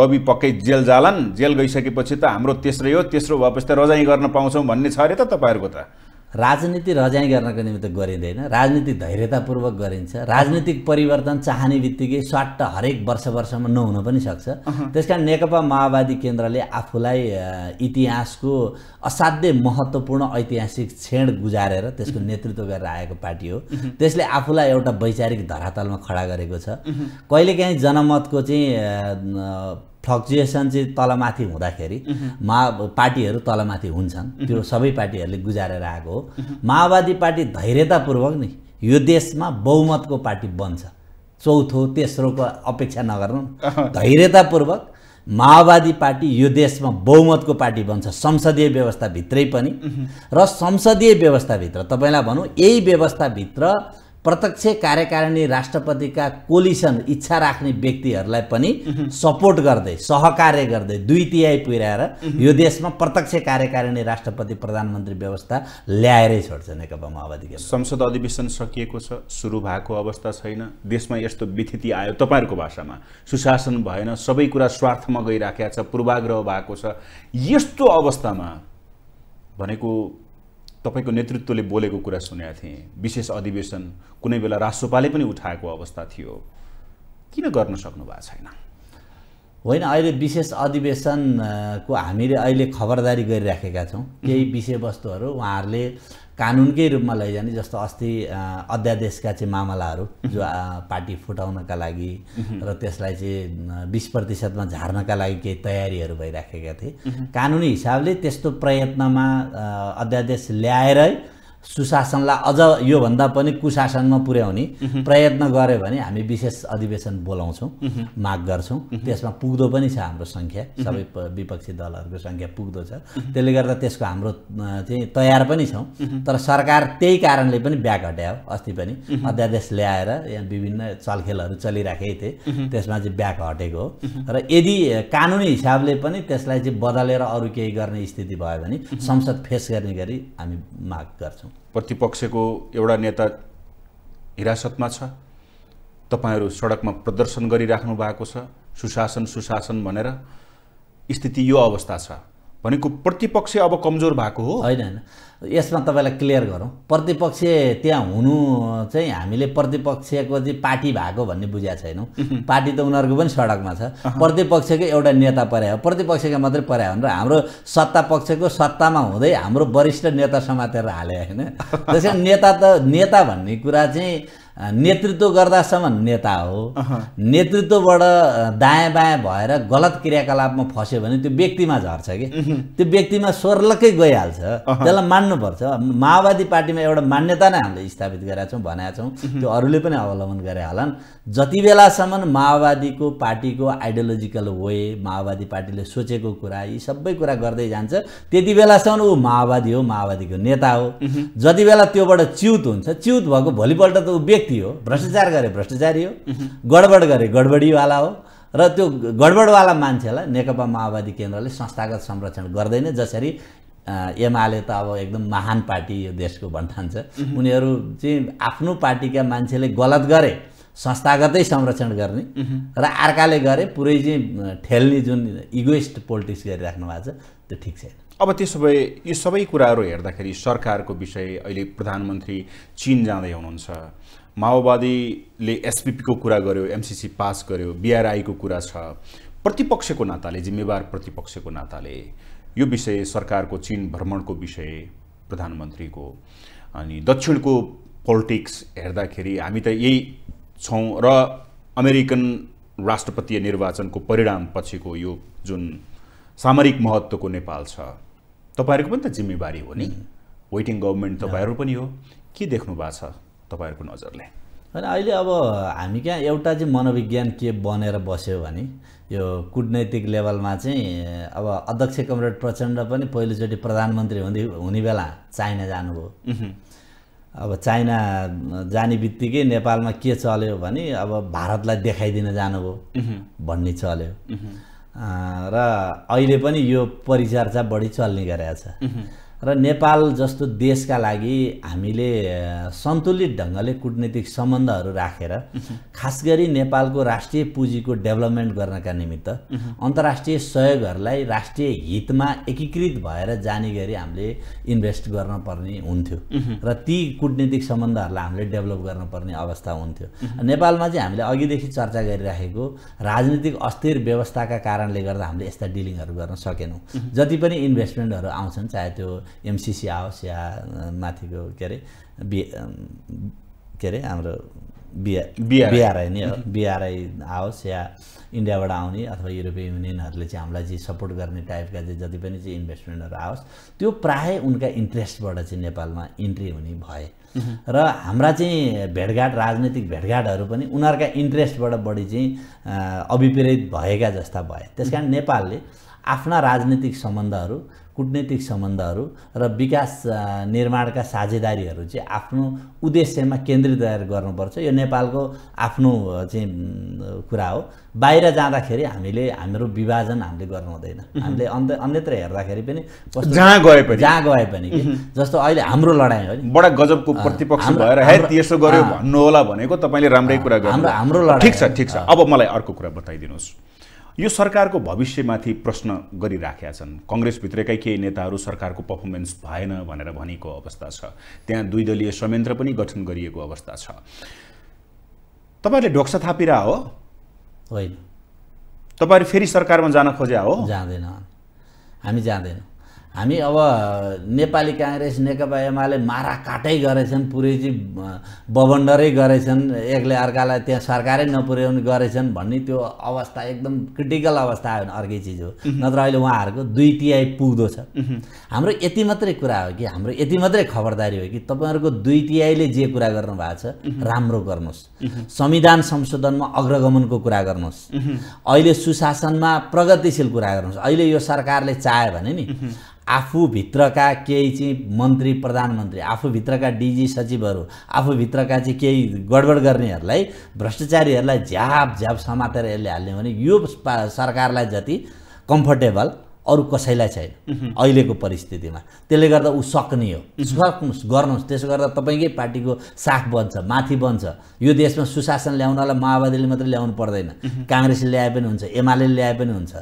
रवि पक्कै जेल जालन जेल गइसकेपछि त हाम्रो तेस्रै हो तेस्रो भएपछि त रजाइ गर्न पाउँछौँ भन्ने छ अरे त तपाईँहरूको त राजनीति रजाइ गर्नको निमित्त गरिँदैन राजनीति धैर्यतापूर्वक गरिन्छ राजनीतिक परिवर्तन चाहने बित्तिकै स्वाट हरेक वर्ष वर्षमा नहुन पनि सक्छ त्यस कारण नेकपा माओवादी केन्द्रले आफूलाई इतिहासको असाध्य महत्त्वपूर्ण ऐतिहासिक क्षण गुजारेर त्यसको नेतृत्व गरेर आएको पार्टी हो त्यसले आफूलाई एउटा वैचारिक धरातलमा खडा गरेको छ कहिलेकाहीँ जनमतको चाहिँ फ्लक्चुएसन चाहिँ तलमाथि हुँदाखेरि मा पार्टीहरू तलमाथि हुन्छन् त्यो सबै पार्टीहरूले गुजारेर आएको हो माओवादी पार्टी धैर्यतापूर्वक नि यो देशमा बहुमतको पार्टी बन्छ चौथो तेस्रोको अपेक्षा नगर्नु धैर्यतापूर्वक माओवादी पार्टी यो देशमा बहुमतको पार्टी बन्छ संसदीय व्यवस्थाभित्रै पनि र संसदीय व्यवस्थाभित्र तपाईँलाई भनौँ यही व्यवस्थाभित्र प्रत्यक्ष कार्यकारिणी राष्ट्रपतिका कोलिसन इच्छा राख्ने व्यक्तिहरूलाई पनि सपोर्ट गर्दै सहकार्य गर्दै दुई तिहाई पुर्याएर यो देशमा प्रत्यक्ष कार्यकारिणी राष्ट्रपति प्रधानमन्त्री व्यवस्था ल्याएरै छोड्छ नेकपा माओवादी संसद अधिवेशन सकिएको छ सुरु भएको अवस्था छैन देशमा यस्तो विथिति आयो तपाईँहरूको भाषामा सुशासन भएन सबै कुरा स्वार्थमा गइराखेको छ पूर्वाग्रह भएको छ यस्तो अवस्थामा भनेको तपाईँको नेतृत्वले बोलेको कुरा सुनेका थिएँ विशेष अधिवेशन कुनै बेला राष्ट्रपाले पनि उठाएको अवस्था थियो किन गर्न सक्नु भएको छैन होइन अहिले विशेष अधिवेशनको हामीले अहिले खबरदारी गरिराखेका छौँ केही विषयवस्तुहरू उहाँहरूले कानुनकै रूपमा लैजाने जस्तो अस्ति अध्यादेशका चाहिँ मामलाहरू जो पार्टी फुटाउनका लागि र त्यसलाई चाहिँ बिस प्रतिशतमा झार्नका लागि केही तयारीहरू भइराखेका थिए कानुनी हिसाबले त्यस्तो प्रयत्नमा अध्यादेश ल्याएरै सुशासनलाई अझ योभन्दा पनि कुशासनमा पुर्याउने प्रयत्न गऱ्यो भने हामी विशेष अधिवेशन बोलाउँछौँ माग गर्छौँ त्यसमा पुग्दो पनि छ हाम्रो सङ्ख्या सबै विपक्षी दलहरूको सङ्ख्या पुग्दो छ त्यसले गर्दा त्यसको हाम्रो चाहिँ तयार पनि छौँ तर सरकार त्यही कारणले पनि ब्याक हट्यायो अस्ति पनि अध्यादेश ल्याएर यहाँ विभिन्न चलखेलहरू चलिराखेकै थिए त्यसमा चाहिँ ब्याक हटेको हो र यदि कानुनी हिसाबले पनि त्यसलाई चाहिँ बदलेर अरू केही गर्ने स्थिति भयो भने संसद फेस गर्ने गरी हामी माग गर्छौँ प्रतिपक्षको एउटा नेता हिरासतमा छ तपाईँहरू सडकमा प्रदर्शन गरिराख्नु भएको छ सुशासन सुशासन भनेर स्थिति यो अवस्था छ भनेको प्रतिपक्ष अब कमजोर भएको हो होइन होइन यसमा तपाईँलाई क्लियर गरौँ प्रतिपक्ष त्यहाँ हुनु चाहिँ हामीले प्रतिपक्षको चाहिँ पार्टी भएको भन्ने बुझाएको छैनौँ पार्टी त उनीहरूको पनि सडकमा छ प्रतिपक्षको एउटा नेता पर्या हो प्रतिपक्षको मात्रै पर्या हो र हाम्रो सत्ता पक्षको सत्तामा हुँदै हाम्रो वरिष्ठ नेता समातेर हाले होइन त्यसै नेता त नेता भन्ने कुरा चाहिँ नेतृत्व गर्दासम्म नेता हो नेतृत्वबाट दायाँ बायाँ भएर गलत क्रियाकलापमा फस्यो भने त्यो व्यक्तिमा झर्छ कि त्यो व्यक्तिमा स्वर्लकै गइहाल्छ त्यसलाई मान्नुपर्छ माओवादी पार्टीमा एउटा मान्यता नै हामीले स्थापित गरेका छौँ भनेका छौँ त्यो अरूले पनि अवलम्बन गरे होलान् जति बेलासम्म माओवादीको पार्टीको आइडियोलोजिकल वे माओवादी पार्टीले सोचेको कुरा यी सबै कुरा गर्दै जान्छ त्यति बेलासम्म ऊ माओवादी हो माओवादीको नेता हो जति बेला त्योबाट च्युत हुन्छ च्युत भएको भोलिपल्ट त ऊ व्यक्ति हो भ्रष्टाचार गरे भ्रष्टाचारी हो गडबड गरे गडबडीवाला हो र त्यो गडबडवाला मान्छेलाई नेकपा माओवादी केन्द्रले संस्थागत संरक्षण गर्दैन जसरी एमाले त अब एकदम महान पार्टी यो देशको भन्ठान्छ उनीहरू चाहिँ आफ्नो पार्टीका मान्छेले गलत गरे संस्थागतै संरक्षण गर्ने र अर्काले गरे पुरै चाहिँ ठेल्ने जुन इगोइस्ट पोलिटिक्स गरिराख्नु भएको छ त्यो ठिक छैन अब त्यसो भए यो सबै कुराहरू हेर्दाखेरि सरकारको विषय अहिले प्रधानमन्त्री चिन जाँदै हुनुहुन्छ माओवादीले एसपिपीको कुरा गर्यो एमसिसी पास गर्यो बिआरआईको कुरा छ प्रतिपक्षको नाताले जिम्मेवार प्रतिपक्षको नाताले यो विषय सरकारको चिन भ्रमणको विषय प्रधानमन्त्रीको अनि दक्षिणको पोलिटिक्स हेर्दाखेरि हामी त यही छौँ र अमेरिकन राष्ट्रपति निर्वाचनको परिणामपछिको यो जुन सामरिक महत्त्वको नेपाल छ तपाईँहरूको पनि त जिम्मेवारी हो नि वेटिङ गभर्मेन्ट तपाईँहरू पनि हो के देख्नु भएको छ तपाईँहरूको नजरले होइन अहिले अब हामी कहाँ एउटा चाहिँ मनोविज्ञान के बनेर बस्यो भने यो कुटनैतिक लेभलमा चाहिँ अब अध्यक्ष कमरेड प्रचण्ड पनि पहिलोचोटि प्रधानमन्त्री हुँदै हुने बेला चाइना जानुभयो अब चाइना जाने बित्तिकै नेपालमा के चल्यो भने अब भारतलाई देखाइदिन जानुभयो भन्ने चल्यो र अहिले पनि यो परिचर्चा बढी चल्ने गरेको छ र नेपाल जस्तो देशका लागि हामीले सन्तुलित ढङ्गले कुटनीतिक सम्बन्धहरू राखेर खास गरी नेपालको राष्ट्रिय पुँजीको डेभलपमेन्ट गर्नका निमित्त अन्तर्राष्ट्रिय सहयोगहरूलाई राष्ट्रिय हितमा एकीकृत भएर जाने गरी हामीले इन्भेस्ट गर्न पर्ने हुन्थ्यो र ती कुटनीतिक सम्बन्धहरूलाई हामीले डेभलप गर्नुपर्ने अवस्था हुन्थ्यो नेपालमा चाहिँ हामीले अघिदेखि चर्चा गरिराखेको राजनीतिक अस्थिर व्यवस्थाका कारणले गर्दा हामीले यस्ता डिलिङहरू गर्न सकेनौँ जति पनि इन्भेस्टमेन्टहरू आउँछन् चाहे त्यो एमसिसी आओस् या माथिको के अरे बि के अरे हाम्रो बिआ बिआरआई नै हो बिआरआई आओस् या इन्डियाबाट आउने अथवा युरोपियन युनियनहरूले चाहिँ हामीलाई चाहिँ सपोर्ट गर्ने टाइपका चाहिँ जति पनि चाहिँ इन्भेस्टमेन्टहरू आओस् त्यो प्रायः उनका इन्ट्रेस्टबाट चाहिँ नेपालमा इन्ट्री हुने भए र हाम्रा चाहिँ भेटघाट राजनैतिक भेटघाटहरू पनि उनीहरूका इन्ट्रेस्टबाट बढी चाहिँ अभिप्रेरित भएका जस्ता भए त्यस कारण नेपालले आफ्ना राजनीतिक सम्बन्धहरू कुटनीतिक सम्बन्धहरू र विकास निर्माणका साझेदारीहरू चाहिँ आफ्नो उद्देश्यमा केन्द्रित गर्नुपर्छ यो नेपालको आफ्नो चाहिँ कुरा हो बाहिर जाँदाखेरि हामीले हाम्रो विभाजन हामीले गर्नु हुँदैन हामीले अन्त अन्यत्र हेर्दाखेरि पनि जहाँ गए पनि जहाँ गए पनि जस्तो अहिले हाम्रो लडाइँ हो नि बडा गजबको प्रतिपक्ष भएर त्यसो गर्यो भन्नु होला भनेको तपाईँले राम्रै कुरा गर्नु हाम्रो हाम्रो लडाइँ ठिक छ ठिक छ अब मलाई अर्को कुरा बताइदिनुहोस् यो सरकारको भविष्यमाथि प्रश्न गरिराखेका छन् कङ्ग्रेसभित्रकै केही नेताहरू सरकारको पर्फर्मेन्स भएन भनेर भनेको अवस्था छ त्यहाँ दुई दलीय संयन्त्र पनि गठन गरिएको अवस्था छ तपाईँहरूले ढोक्सा थापिरा हो होइन तपाईँहरू फेरि सरकारमा जान खोज्या हो जाँदैन हामी जाँदैनौँ हामी अब नेपाली काङ्ग्रेस नेकपा एमाले मारा काटै गरेछन् पुरैजी बबन्डरै गरेछन् एकले अर्कालाई त्यहाँ सरकारै नपुर्याउने गरेछन् भन्ने त्यो अवस्था एकदम क्रिटिकल अवस्था आयो भने अर्कै चिज हो नत्र अहिले उहाँहरूको दुई तिहाई पुग्दो छ हाम्रो यति मात्रै कुरा हो कि हाम्रो यति मात्रै खबरदारी हो कि तपाईँहरूको दुई तिहाईले जे कुरा गर्नुभएको छ राम्रो गर्नुहोस् संविधान संशोधनमा अग्रगमनको कुरा गर्नुहोस् अहिले सुशासनमा प्रगतिशील कुरा गर्नुहोस् अहिले यो सरकारले चाह्यो भने नि आफूभित्रका केही चाहिँ मन्त्री प्रधानमन्त्री आफूभित्रका डिजी सचिवहरू आफूभित्रका चाहिँ केही गडबड गर्नेहरूलाई भ्रष्टाचारीहरूलाई झ्याप झ्याप समातेर यसले हाल्ने भने यो सरकारलाई जति कम्फर्टेबल अरू कसैलाई छैन अहिलेको परिस्थितिमा त्यसले गर्दा ऊ सक्ने हो सक्नुहोस् गर्नुहोस् त्यसो गर्दा तपाईँकै पार्टीको साख बन्छ माथि बन्छ यो देशमा सुशासन ल्याउनलाई माओवादीले मात्रै ल्याउनु पर्दैन काङ्ग्रेसले ल्याए पनि हुन्छ एमाले ल्याए पनि हुन्छ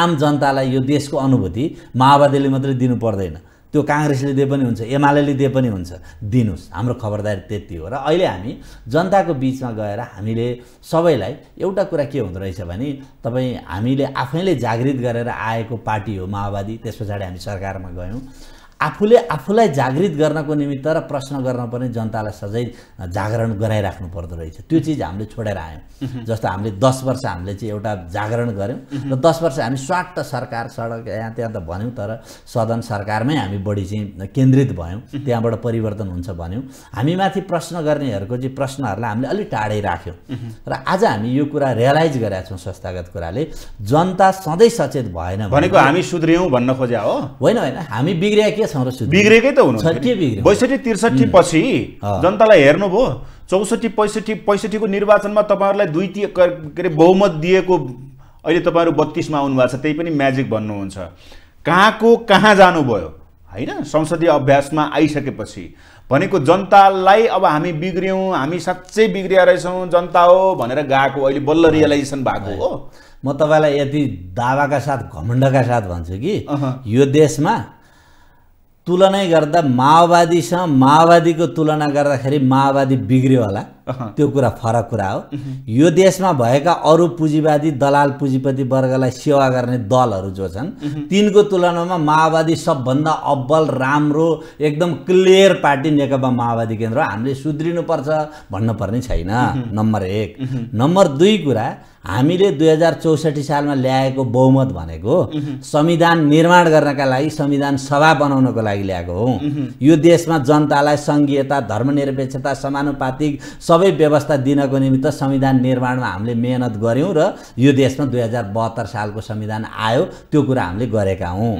आम जनतालाई यो देशको अनुभूति माओवादीले मात्रै दिनु पर्दैन त्यो काङ्ग्रेसले दिए पनि हुन्छ एमाले दिए पनि हुन्छ दिनुहोस् हाम्रो खबरदारी त्यति हो र अहिले हामी जनताको बिचमा गएर हामीले सबैलाई एउटा कुरा के हुँदो रहेछ भने तपाईँ हामीले आफैले जागृत गरेर आएको पार्टी हो माओवादी त्यस पछाडि हामी सरकारमा गयौँ आफूले आफूलाई जागृत गर्नको निमित्त र प्रश्न गर्न पनि जनतालाई सधैँ जागरण गराइराख्नु पर्दो रहेछ त्यो चिज हामीले छोडेर आयौँ जस्तो हामीले दस वर्ष हामीले चाहिँ एउटा जागरण गऱ्यौँ र दस वर्ष हामी स्वाट सरकार सडक यहाँ त्यहाँ त भन्यौँ तर सदन सरकारमै हामी बढी चाहिँ केन्द्रित भयौँ त्यहाँबाट परिवर्तन हुन्छ भन्यौँ हामीमाथि प्रश्न गर्नेहरूको चाहिँ प्रश्नहरूलाई हामीले अलिक टाढै राख्यौँ र आज हामी यो कुरा रियलाइज गरेका छौँ संस्थागत कुराले जनता सधैँ सचेत भएन भनेको हामी सुध्रियौँ भन्न खोज्या हो होइन होइन हामी बिग्रिया छ र बिग्रेकै त हुनुहुन्छ बैसठी त्रिसठी पछि जनतालाई हेर्नुभयो चौसठी पैँसठी पैँसठीको निर्वाचनमा तपाईँहरूलाई दुई के अरे बहुमत दिएको अहिले तपाईँहरू बत्तिसमा आउनुभएको छ त्यही पनि म्याजिक भन्नुहुन्छ कहाँको कहाँ जानुभयो होइन संसदीय अभ्यासमा आइसकेपछि भनेको जनतालाई अब हामी बिग्रियौँ हामी साँच्चै बिग्रिया रहेछौँ जनता हो भनेर गएको अहिले बल्ल रियलाइजेसन भएको हो म तपाईँलाई यति दावाका साथ घमण्डका साथ भन्छु कि यो देशमा तुलनै गर्दा माओवादीसँग माओवादीको तुलना गर्दाखेरि माओवादी बिग्रियो होला त्यो कुरा फरक कुरा हो यो देशमा भएका अरू पुँजीवादी दलाल पुँजीपति वर्गलाई सेवा गर्ने दलहरू जो छन् तिनको तुलनामा माओवादी सबभन्दा अब्बल राम्रो एकदम क्लियर पार्टी नेकपा माओवादी केन्द्र हामीले सुध्रिनुपर्छ भन्नुपर्ने छैन नम्बर एक नम्बर दुई कुरा हामीले दुई हजार चौसठी सालमा ल्याएको बहुमत भनेको संविधान निर्माण गर्नका लागि संविधान सभा बनाउनको लागि ल्याएको हो यो देशमा जनतालाई सङ्घीयता धर्मनिरपेक्षता समानुपातिक सबै व्यवस्था दिनको निमित्त संविधान निर्माणमा हामीले मेहनत गऱ्यौँ र यो देशमा दुई हजार बहत्तर सालको संविधान आयो त्यो कुरा हामीले गरेका हौँ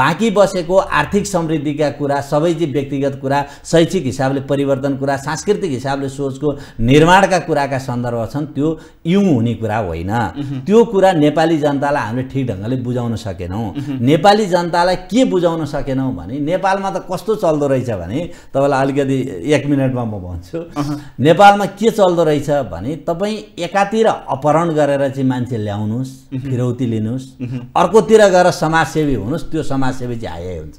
बाँकी बसेको आर्थिक समृद्धिका कुरा सबै चाहिँ व्यक्तिगत कुरा शैक्षिक हिसाबले परिवर्तन कुरा सांस्कृतिक हिसाबले सोचको निर्माणका कुराका सन्दर्भ छन् त्यो यौँ हुने कुरा होइन त्यो कुरा नेपाली जनतालाई हामीले ठिक ढङ्गले बुझाउन सकेनौँ नेपाली जनतालाई के बुझाउन सकेनौँ भने नेपालमा त कस्तो चल्दो रहेछ भने तपाईँलाई अलिकति एक मिनटमा म भन्छु नेपालमा के चल्दो रहेछ भने तपाईँ एकातिर अपहरण गरेर चाहिँ मान्छे ल्याउनुहोस् फिरौती लिनुहोस् अर्कोतिर गएर समाजसेवी हुनुहोस् त्यो समाजसेवी चाहिँ हाई हुन्छ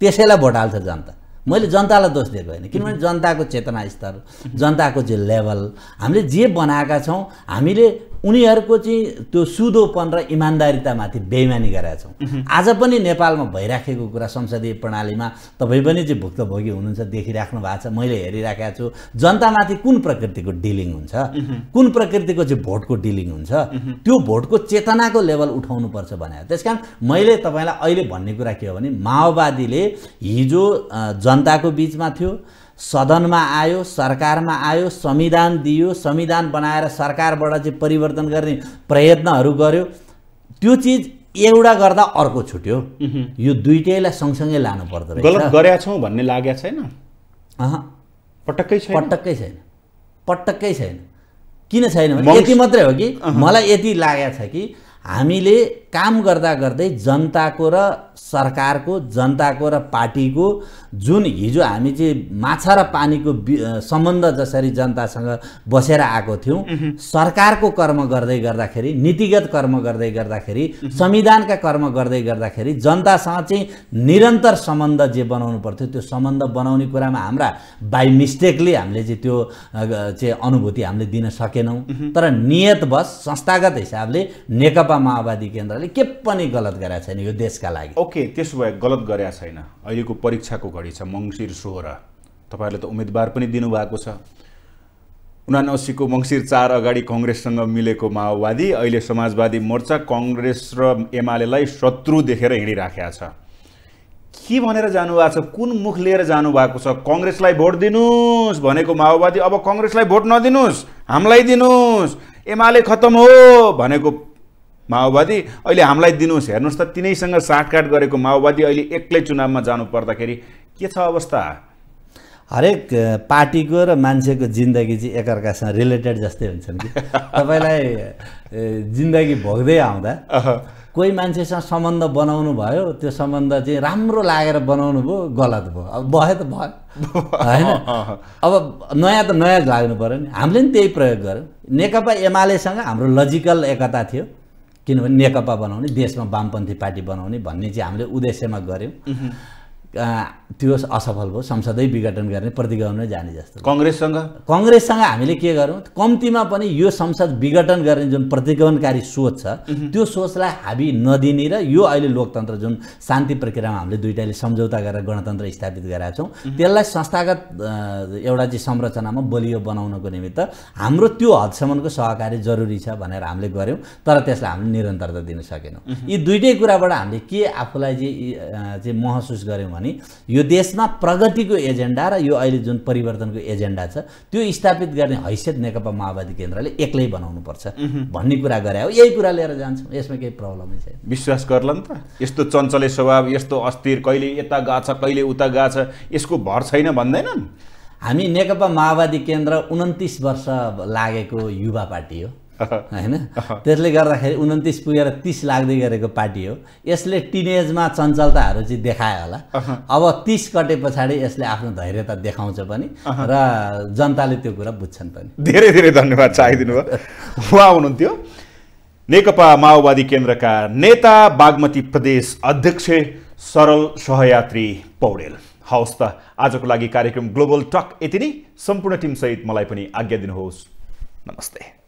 त्यसैलाई भोट हाल्छ जनता मैले जनतालाई दोष दिएको होइन किनभने जनताको चेतना स्तर जनताको चाहिँ लेभल हामीले जे बनाएका छौँ हामीले उनीहरूको चाहिँ त्यो सुदोपन र इमान्दारितामाथि बेइमानी गरेका छौँ आज पनि नेपालमा भइराखेको कुरा संसदीय प्रणालीमा तपाईँ पनि चाहिँ भुक्तभोगी हुनुहुन्छ देखिराख्नु भएको छ मैले हेरिराखेको छु जनतामाथि कुन प्रकृतिको डिलिङ हुन्छ कुन प्रकृतिको चाहिँ भोटको डिलिङ हुन्छ त्यो भोटको चेतनाको लेभल उठाउनुपर्छ भनेर त्यस कारण मैले तपाईँलाई अहिले भन्ने कुरा के हो भने माओवादीले हिजो जनताको बिचमा थियो सदनमा आयो सरकारमा आयो संविधान दियो संविधान बनाएर सरकारबाट चाहिँ परिवर्तन गर्ने प्रयत्नहरू गर्यो त्यो चिज एउटा गर्दा अर्को छुट्यो यो दुइटैलाई सँगसँगै लानु पर्दो रहेछ गलत गरेका छौँ भन्ने लागेको छैन पटक्कै छैन पटक्कै छैन पटक्कै छैन किन छैन यति मात्रै हो कि मलाई यति लागेको छ कि हामीले काम गर्दा गर्दै जनताको र सरकारको जनताको र पार्टीको जुन हिजो हामी चाहिँ माछा र पानीको सम्बन्ध जसरी जनतासँग बसेर आएको थियौँ सरकारको कर्म गर्दै गर्दाखेरि नीतिगत कर्म गर्दै गर्दाखेरि संविधानका कर्म गर्दै गर्दाखेरि जनतासँग चाहिँ निरन्तर सम्बन्ध जे बनाउनु पर्थ्यो त्यो सम्बन्ध बनाउने कुरामा हाम्रा बाई मिस्टेकले हामीले चाहिँ त्यो चाहिँ अनुभूति हामीले दिन सकेनौँ तर नियतवश संस्थागत हिसाबले नेकपा नेकपा माओवादी केन्द्रले के पनि गलत गरेका छैन यो देशका लागि ओके त्यसो भए गलत गरेका छैन अहिलेको परीक्षाको घडी छ मङ्सिर सोह्र तपाईँहरूले त उम्मेदवार पनि दिनुभएको छ उनासीको मङ्सिर चार अगाडि कङ्ग्रेससँग मिलेको माओवादी अहिले समाजवादी मोर्चा कङ्ग्रेस र एमालेलाई शत्रु देखेर हिँडिराखेका छ के भनेर जानुभएको छ कुन मुख लिएर जानुभएको छ कङ्ग्रेसलाई भोट दिनुहोस् भनेको माओवादी अब कङ्ग्रेसलाई भोट नदिनुहोस् हामीलाई दिनुहोस् एमाले खत्तम हो भनेको माओवादी अहिले हामीलाई दिनुहोस् हेर्नुहोस् त तिनैसँग साटकाट गरेको माओवादी अहिले एक्लै चुनावमा जानु पर्दाखेरि के छ अवस्था हरेक पार्टीको र मान्छेको जिन्दगी चाहिँ एकअर्कासँग रिलेटेड जस्तै हुन्छन् कि तपाईँलाई जिन्दगी भोग्दै आउँदा कोही मान्छेसँग सम्बन्ध बनाउनु भयो त्यो सम्बन्ध चाहिँ राम्रो लागेर बनाउनु भयो गलत भयो अब भयो त भयो होइन अब नयाँ त नयाँ लाग्नु पऱ्यो नि हामीले पनि त्यही प्रयोग गऱ्यौँ नेकपा एमालेसँग हाम्रो लजिकल एकता थियो किनभने नेकपा बनाउने देशमा वामपन्थी पार्टी बनाउने भन्ने चाहिँ हामीले उद्देश्यमा गऱ्यौँ त्यो असफल भयो संसदै विघटन गर्ने प्रतिगमनै जाने जस्तो कङ्ग्रेससँग कङ्ग्रेससँग हामीले के गर्यौँ कम्तीमा पनि यो संसद विघटन गर्ने जुन प्रतिगमनकारी सोच छ त्यो सोचलाई हाबी नदिने र यो अहिले लोकतन्त्र जुन शान्ति प्रक्रियामा हामीले दुइटाले सम्झौता गरेर गणतन्त्र स्थापित गराएको छौँ त्यसलाई संस्थागत एउटा चाहिँ संरचनामा बलियो बनाउनको निमित्त हाम्रो त्यो हदसम्मको सहकार्य जरुरी छ भनेर हामीले गऱ्यौँ तर त्यसलाई हामीले निरन्तरता दिन सकेनौँ यी दुइटै कुराबाट हामीले के आफूलाई चाहिँ महसुस गऱ्यौँ भने भने यो देशमा प्रगतिको एजेन्डा र यो अहिले जुन परिवर्तनको एजेन्डा छ त्यो स्थापित गर्ने हैसियत नेकपा माओवादी केन्द्रले एक्लै बनाउनुपर्छ भन्ने कुरा गरे हो यही कुरा लिएर जान्छौँ यसमा केही प्रब्लमै छैन विश्वास गर्ला नि त यस्तो चञ्चले स्वभाव यस्तो अस्थिर कहिले यता गएको छ कहिले उता गएको छ यसको भर छैन भन्दैनन् हामी नेकपा माओवादी केन्द्र उन्तिस वर्ष लागेको युवा पार्टी हो होइन त्यसले गर्दाखेरि उन्तिस पुगेर तिस लाग्दै गरेको पार्टी हो यसले टिनेजमा चञ्चलताहरू चाहिँ देखायो होला अब तिस कटे पछाडि यसले आफ्नो धैर्यता देखाउँछ पनि र जनताले त्यो कुरा बुझ्छन् पनि धेरै धेरै धन्यवाद चाहिदिनु भयो उहाँ हुनुहुन्थ्यो नेकपा माओवादी केन्द्रका नेता बागमती प्रदेश अध्यक्ष सरल सहयात्री पौडेल हवस् त आजको लागि कार्यक्रम ग्लोबल टक यति नै सम्पूर्ण टिमसहित मलाई पनि आज्ञा दिनुहोस् नमस्ते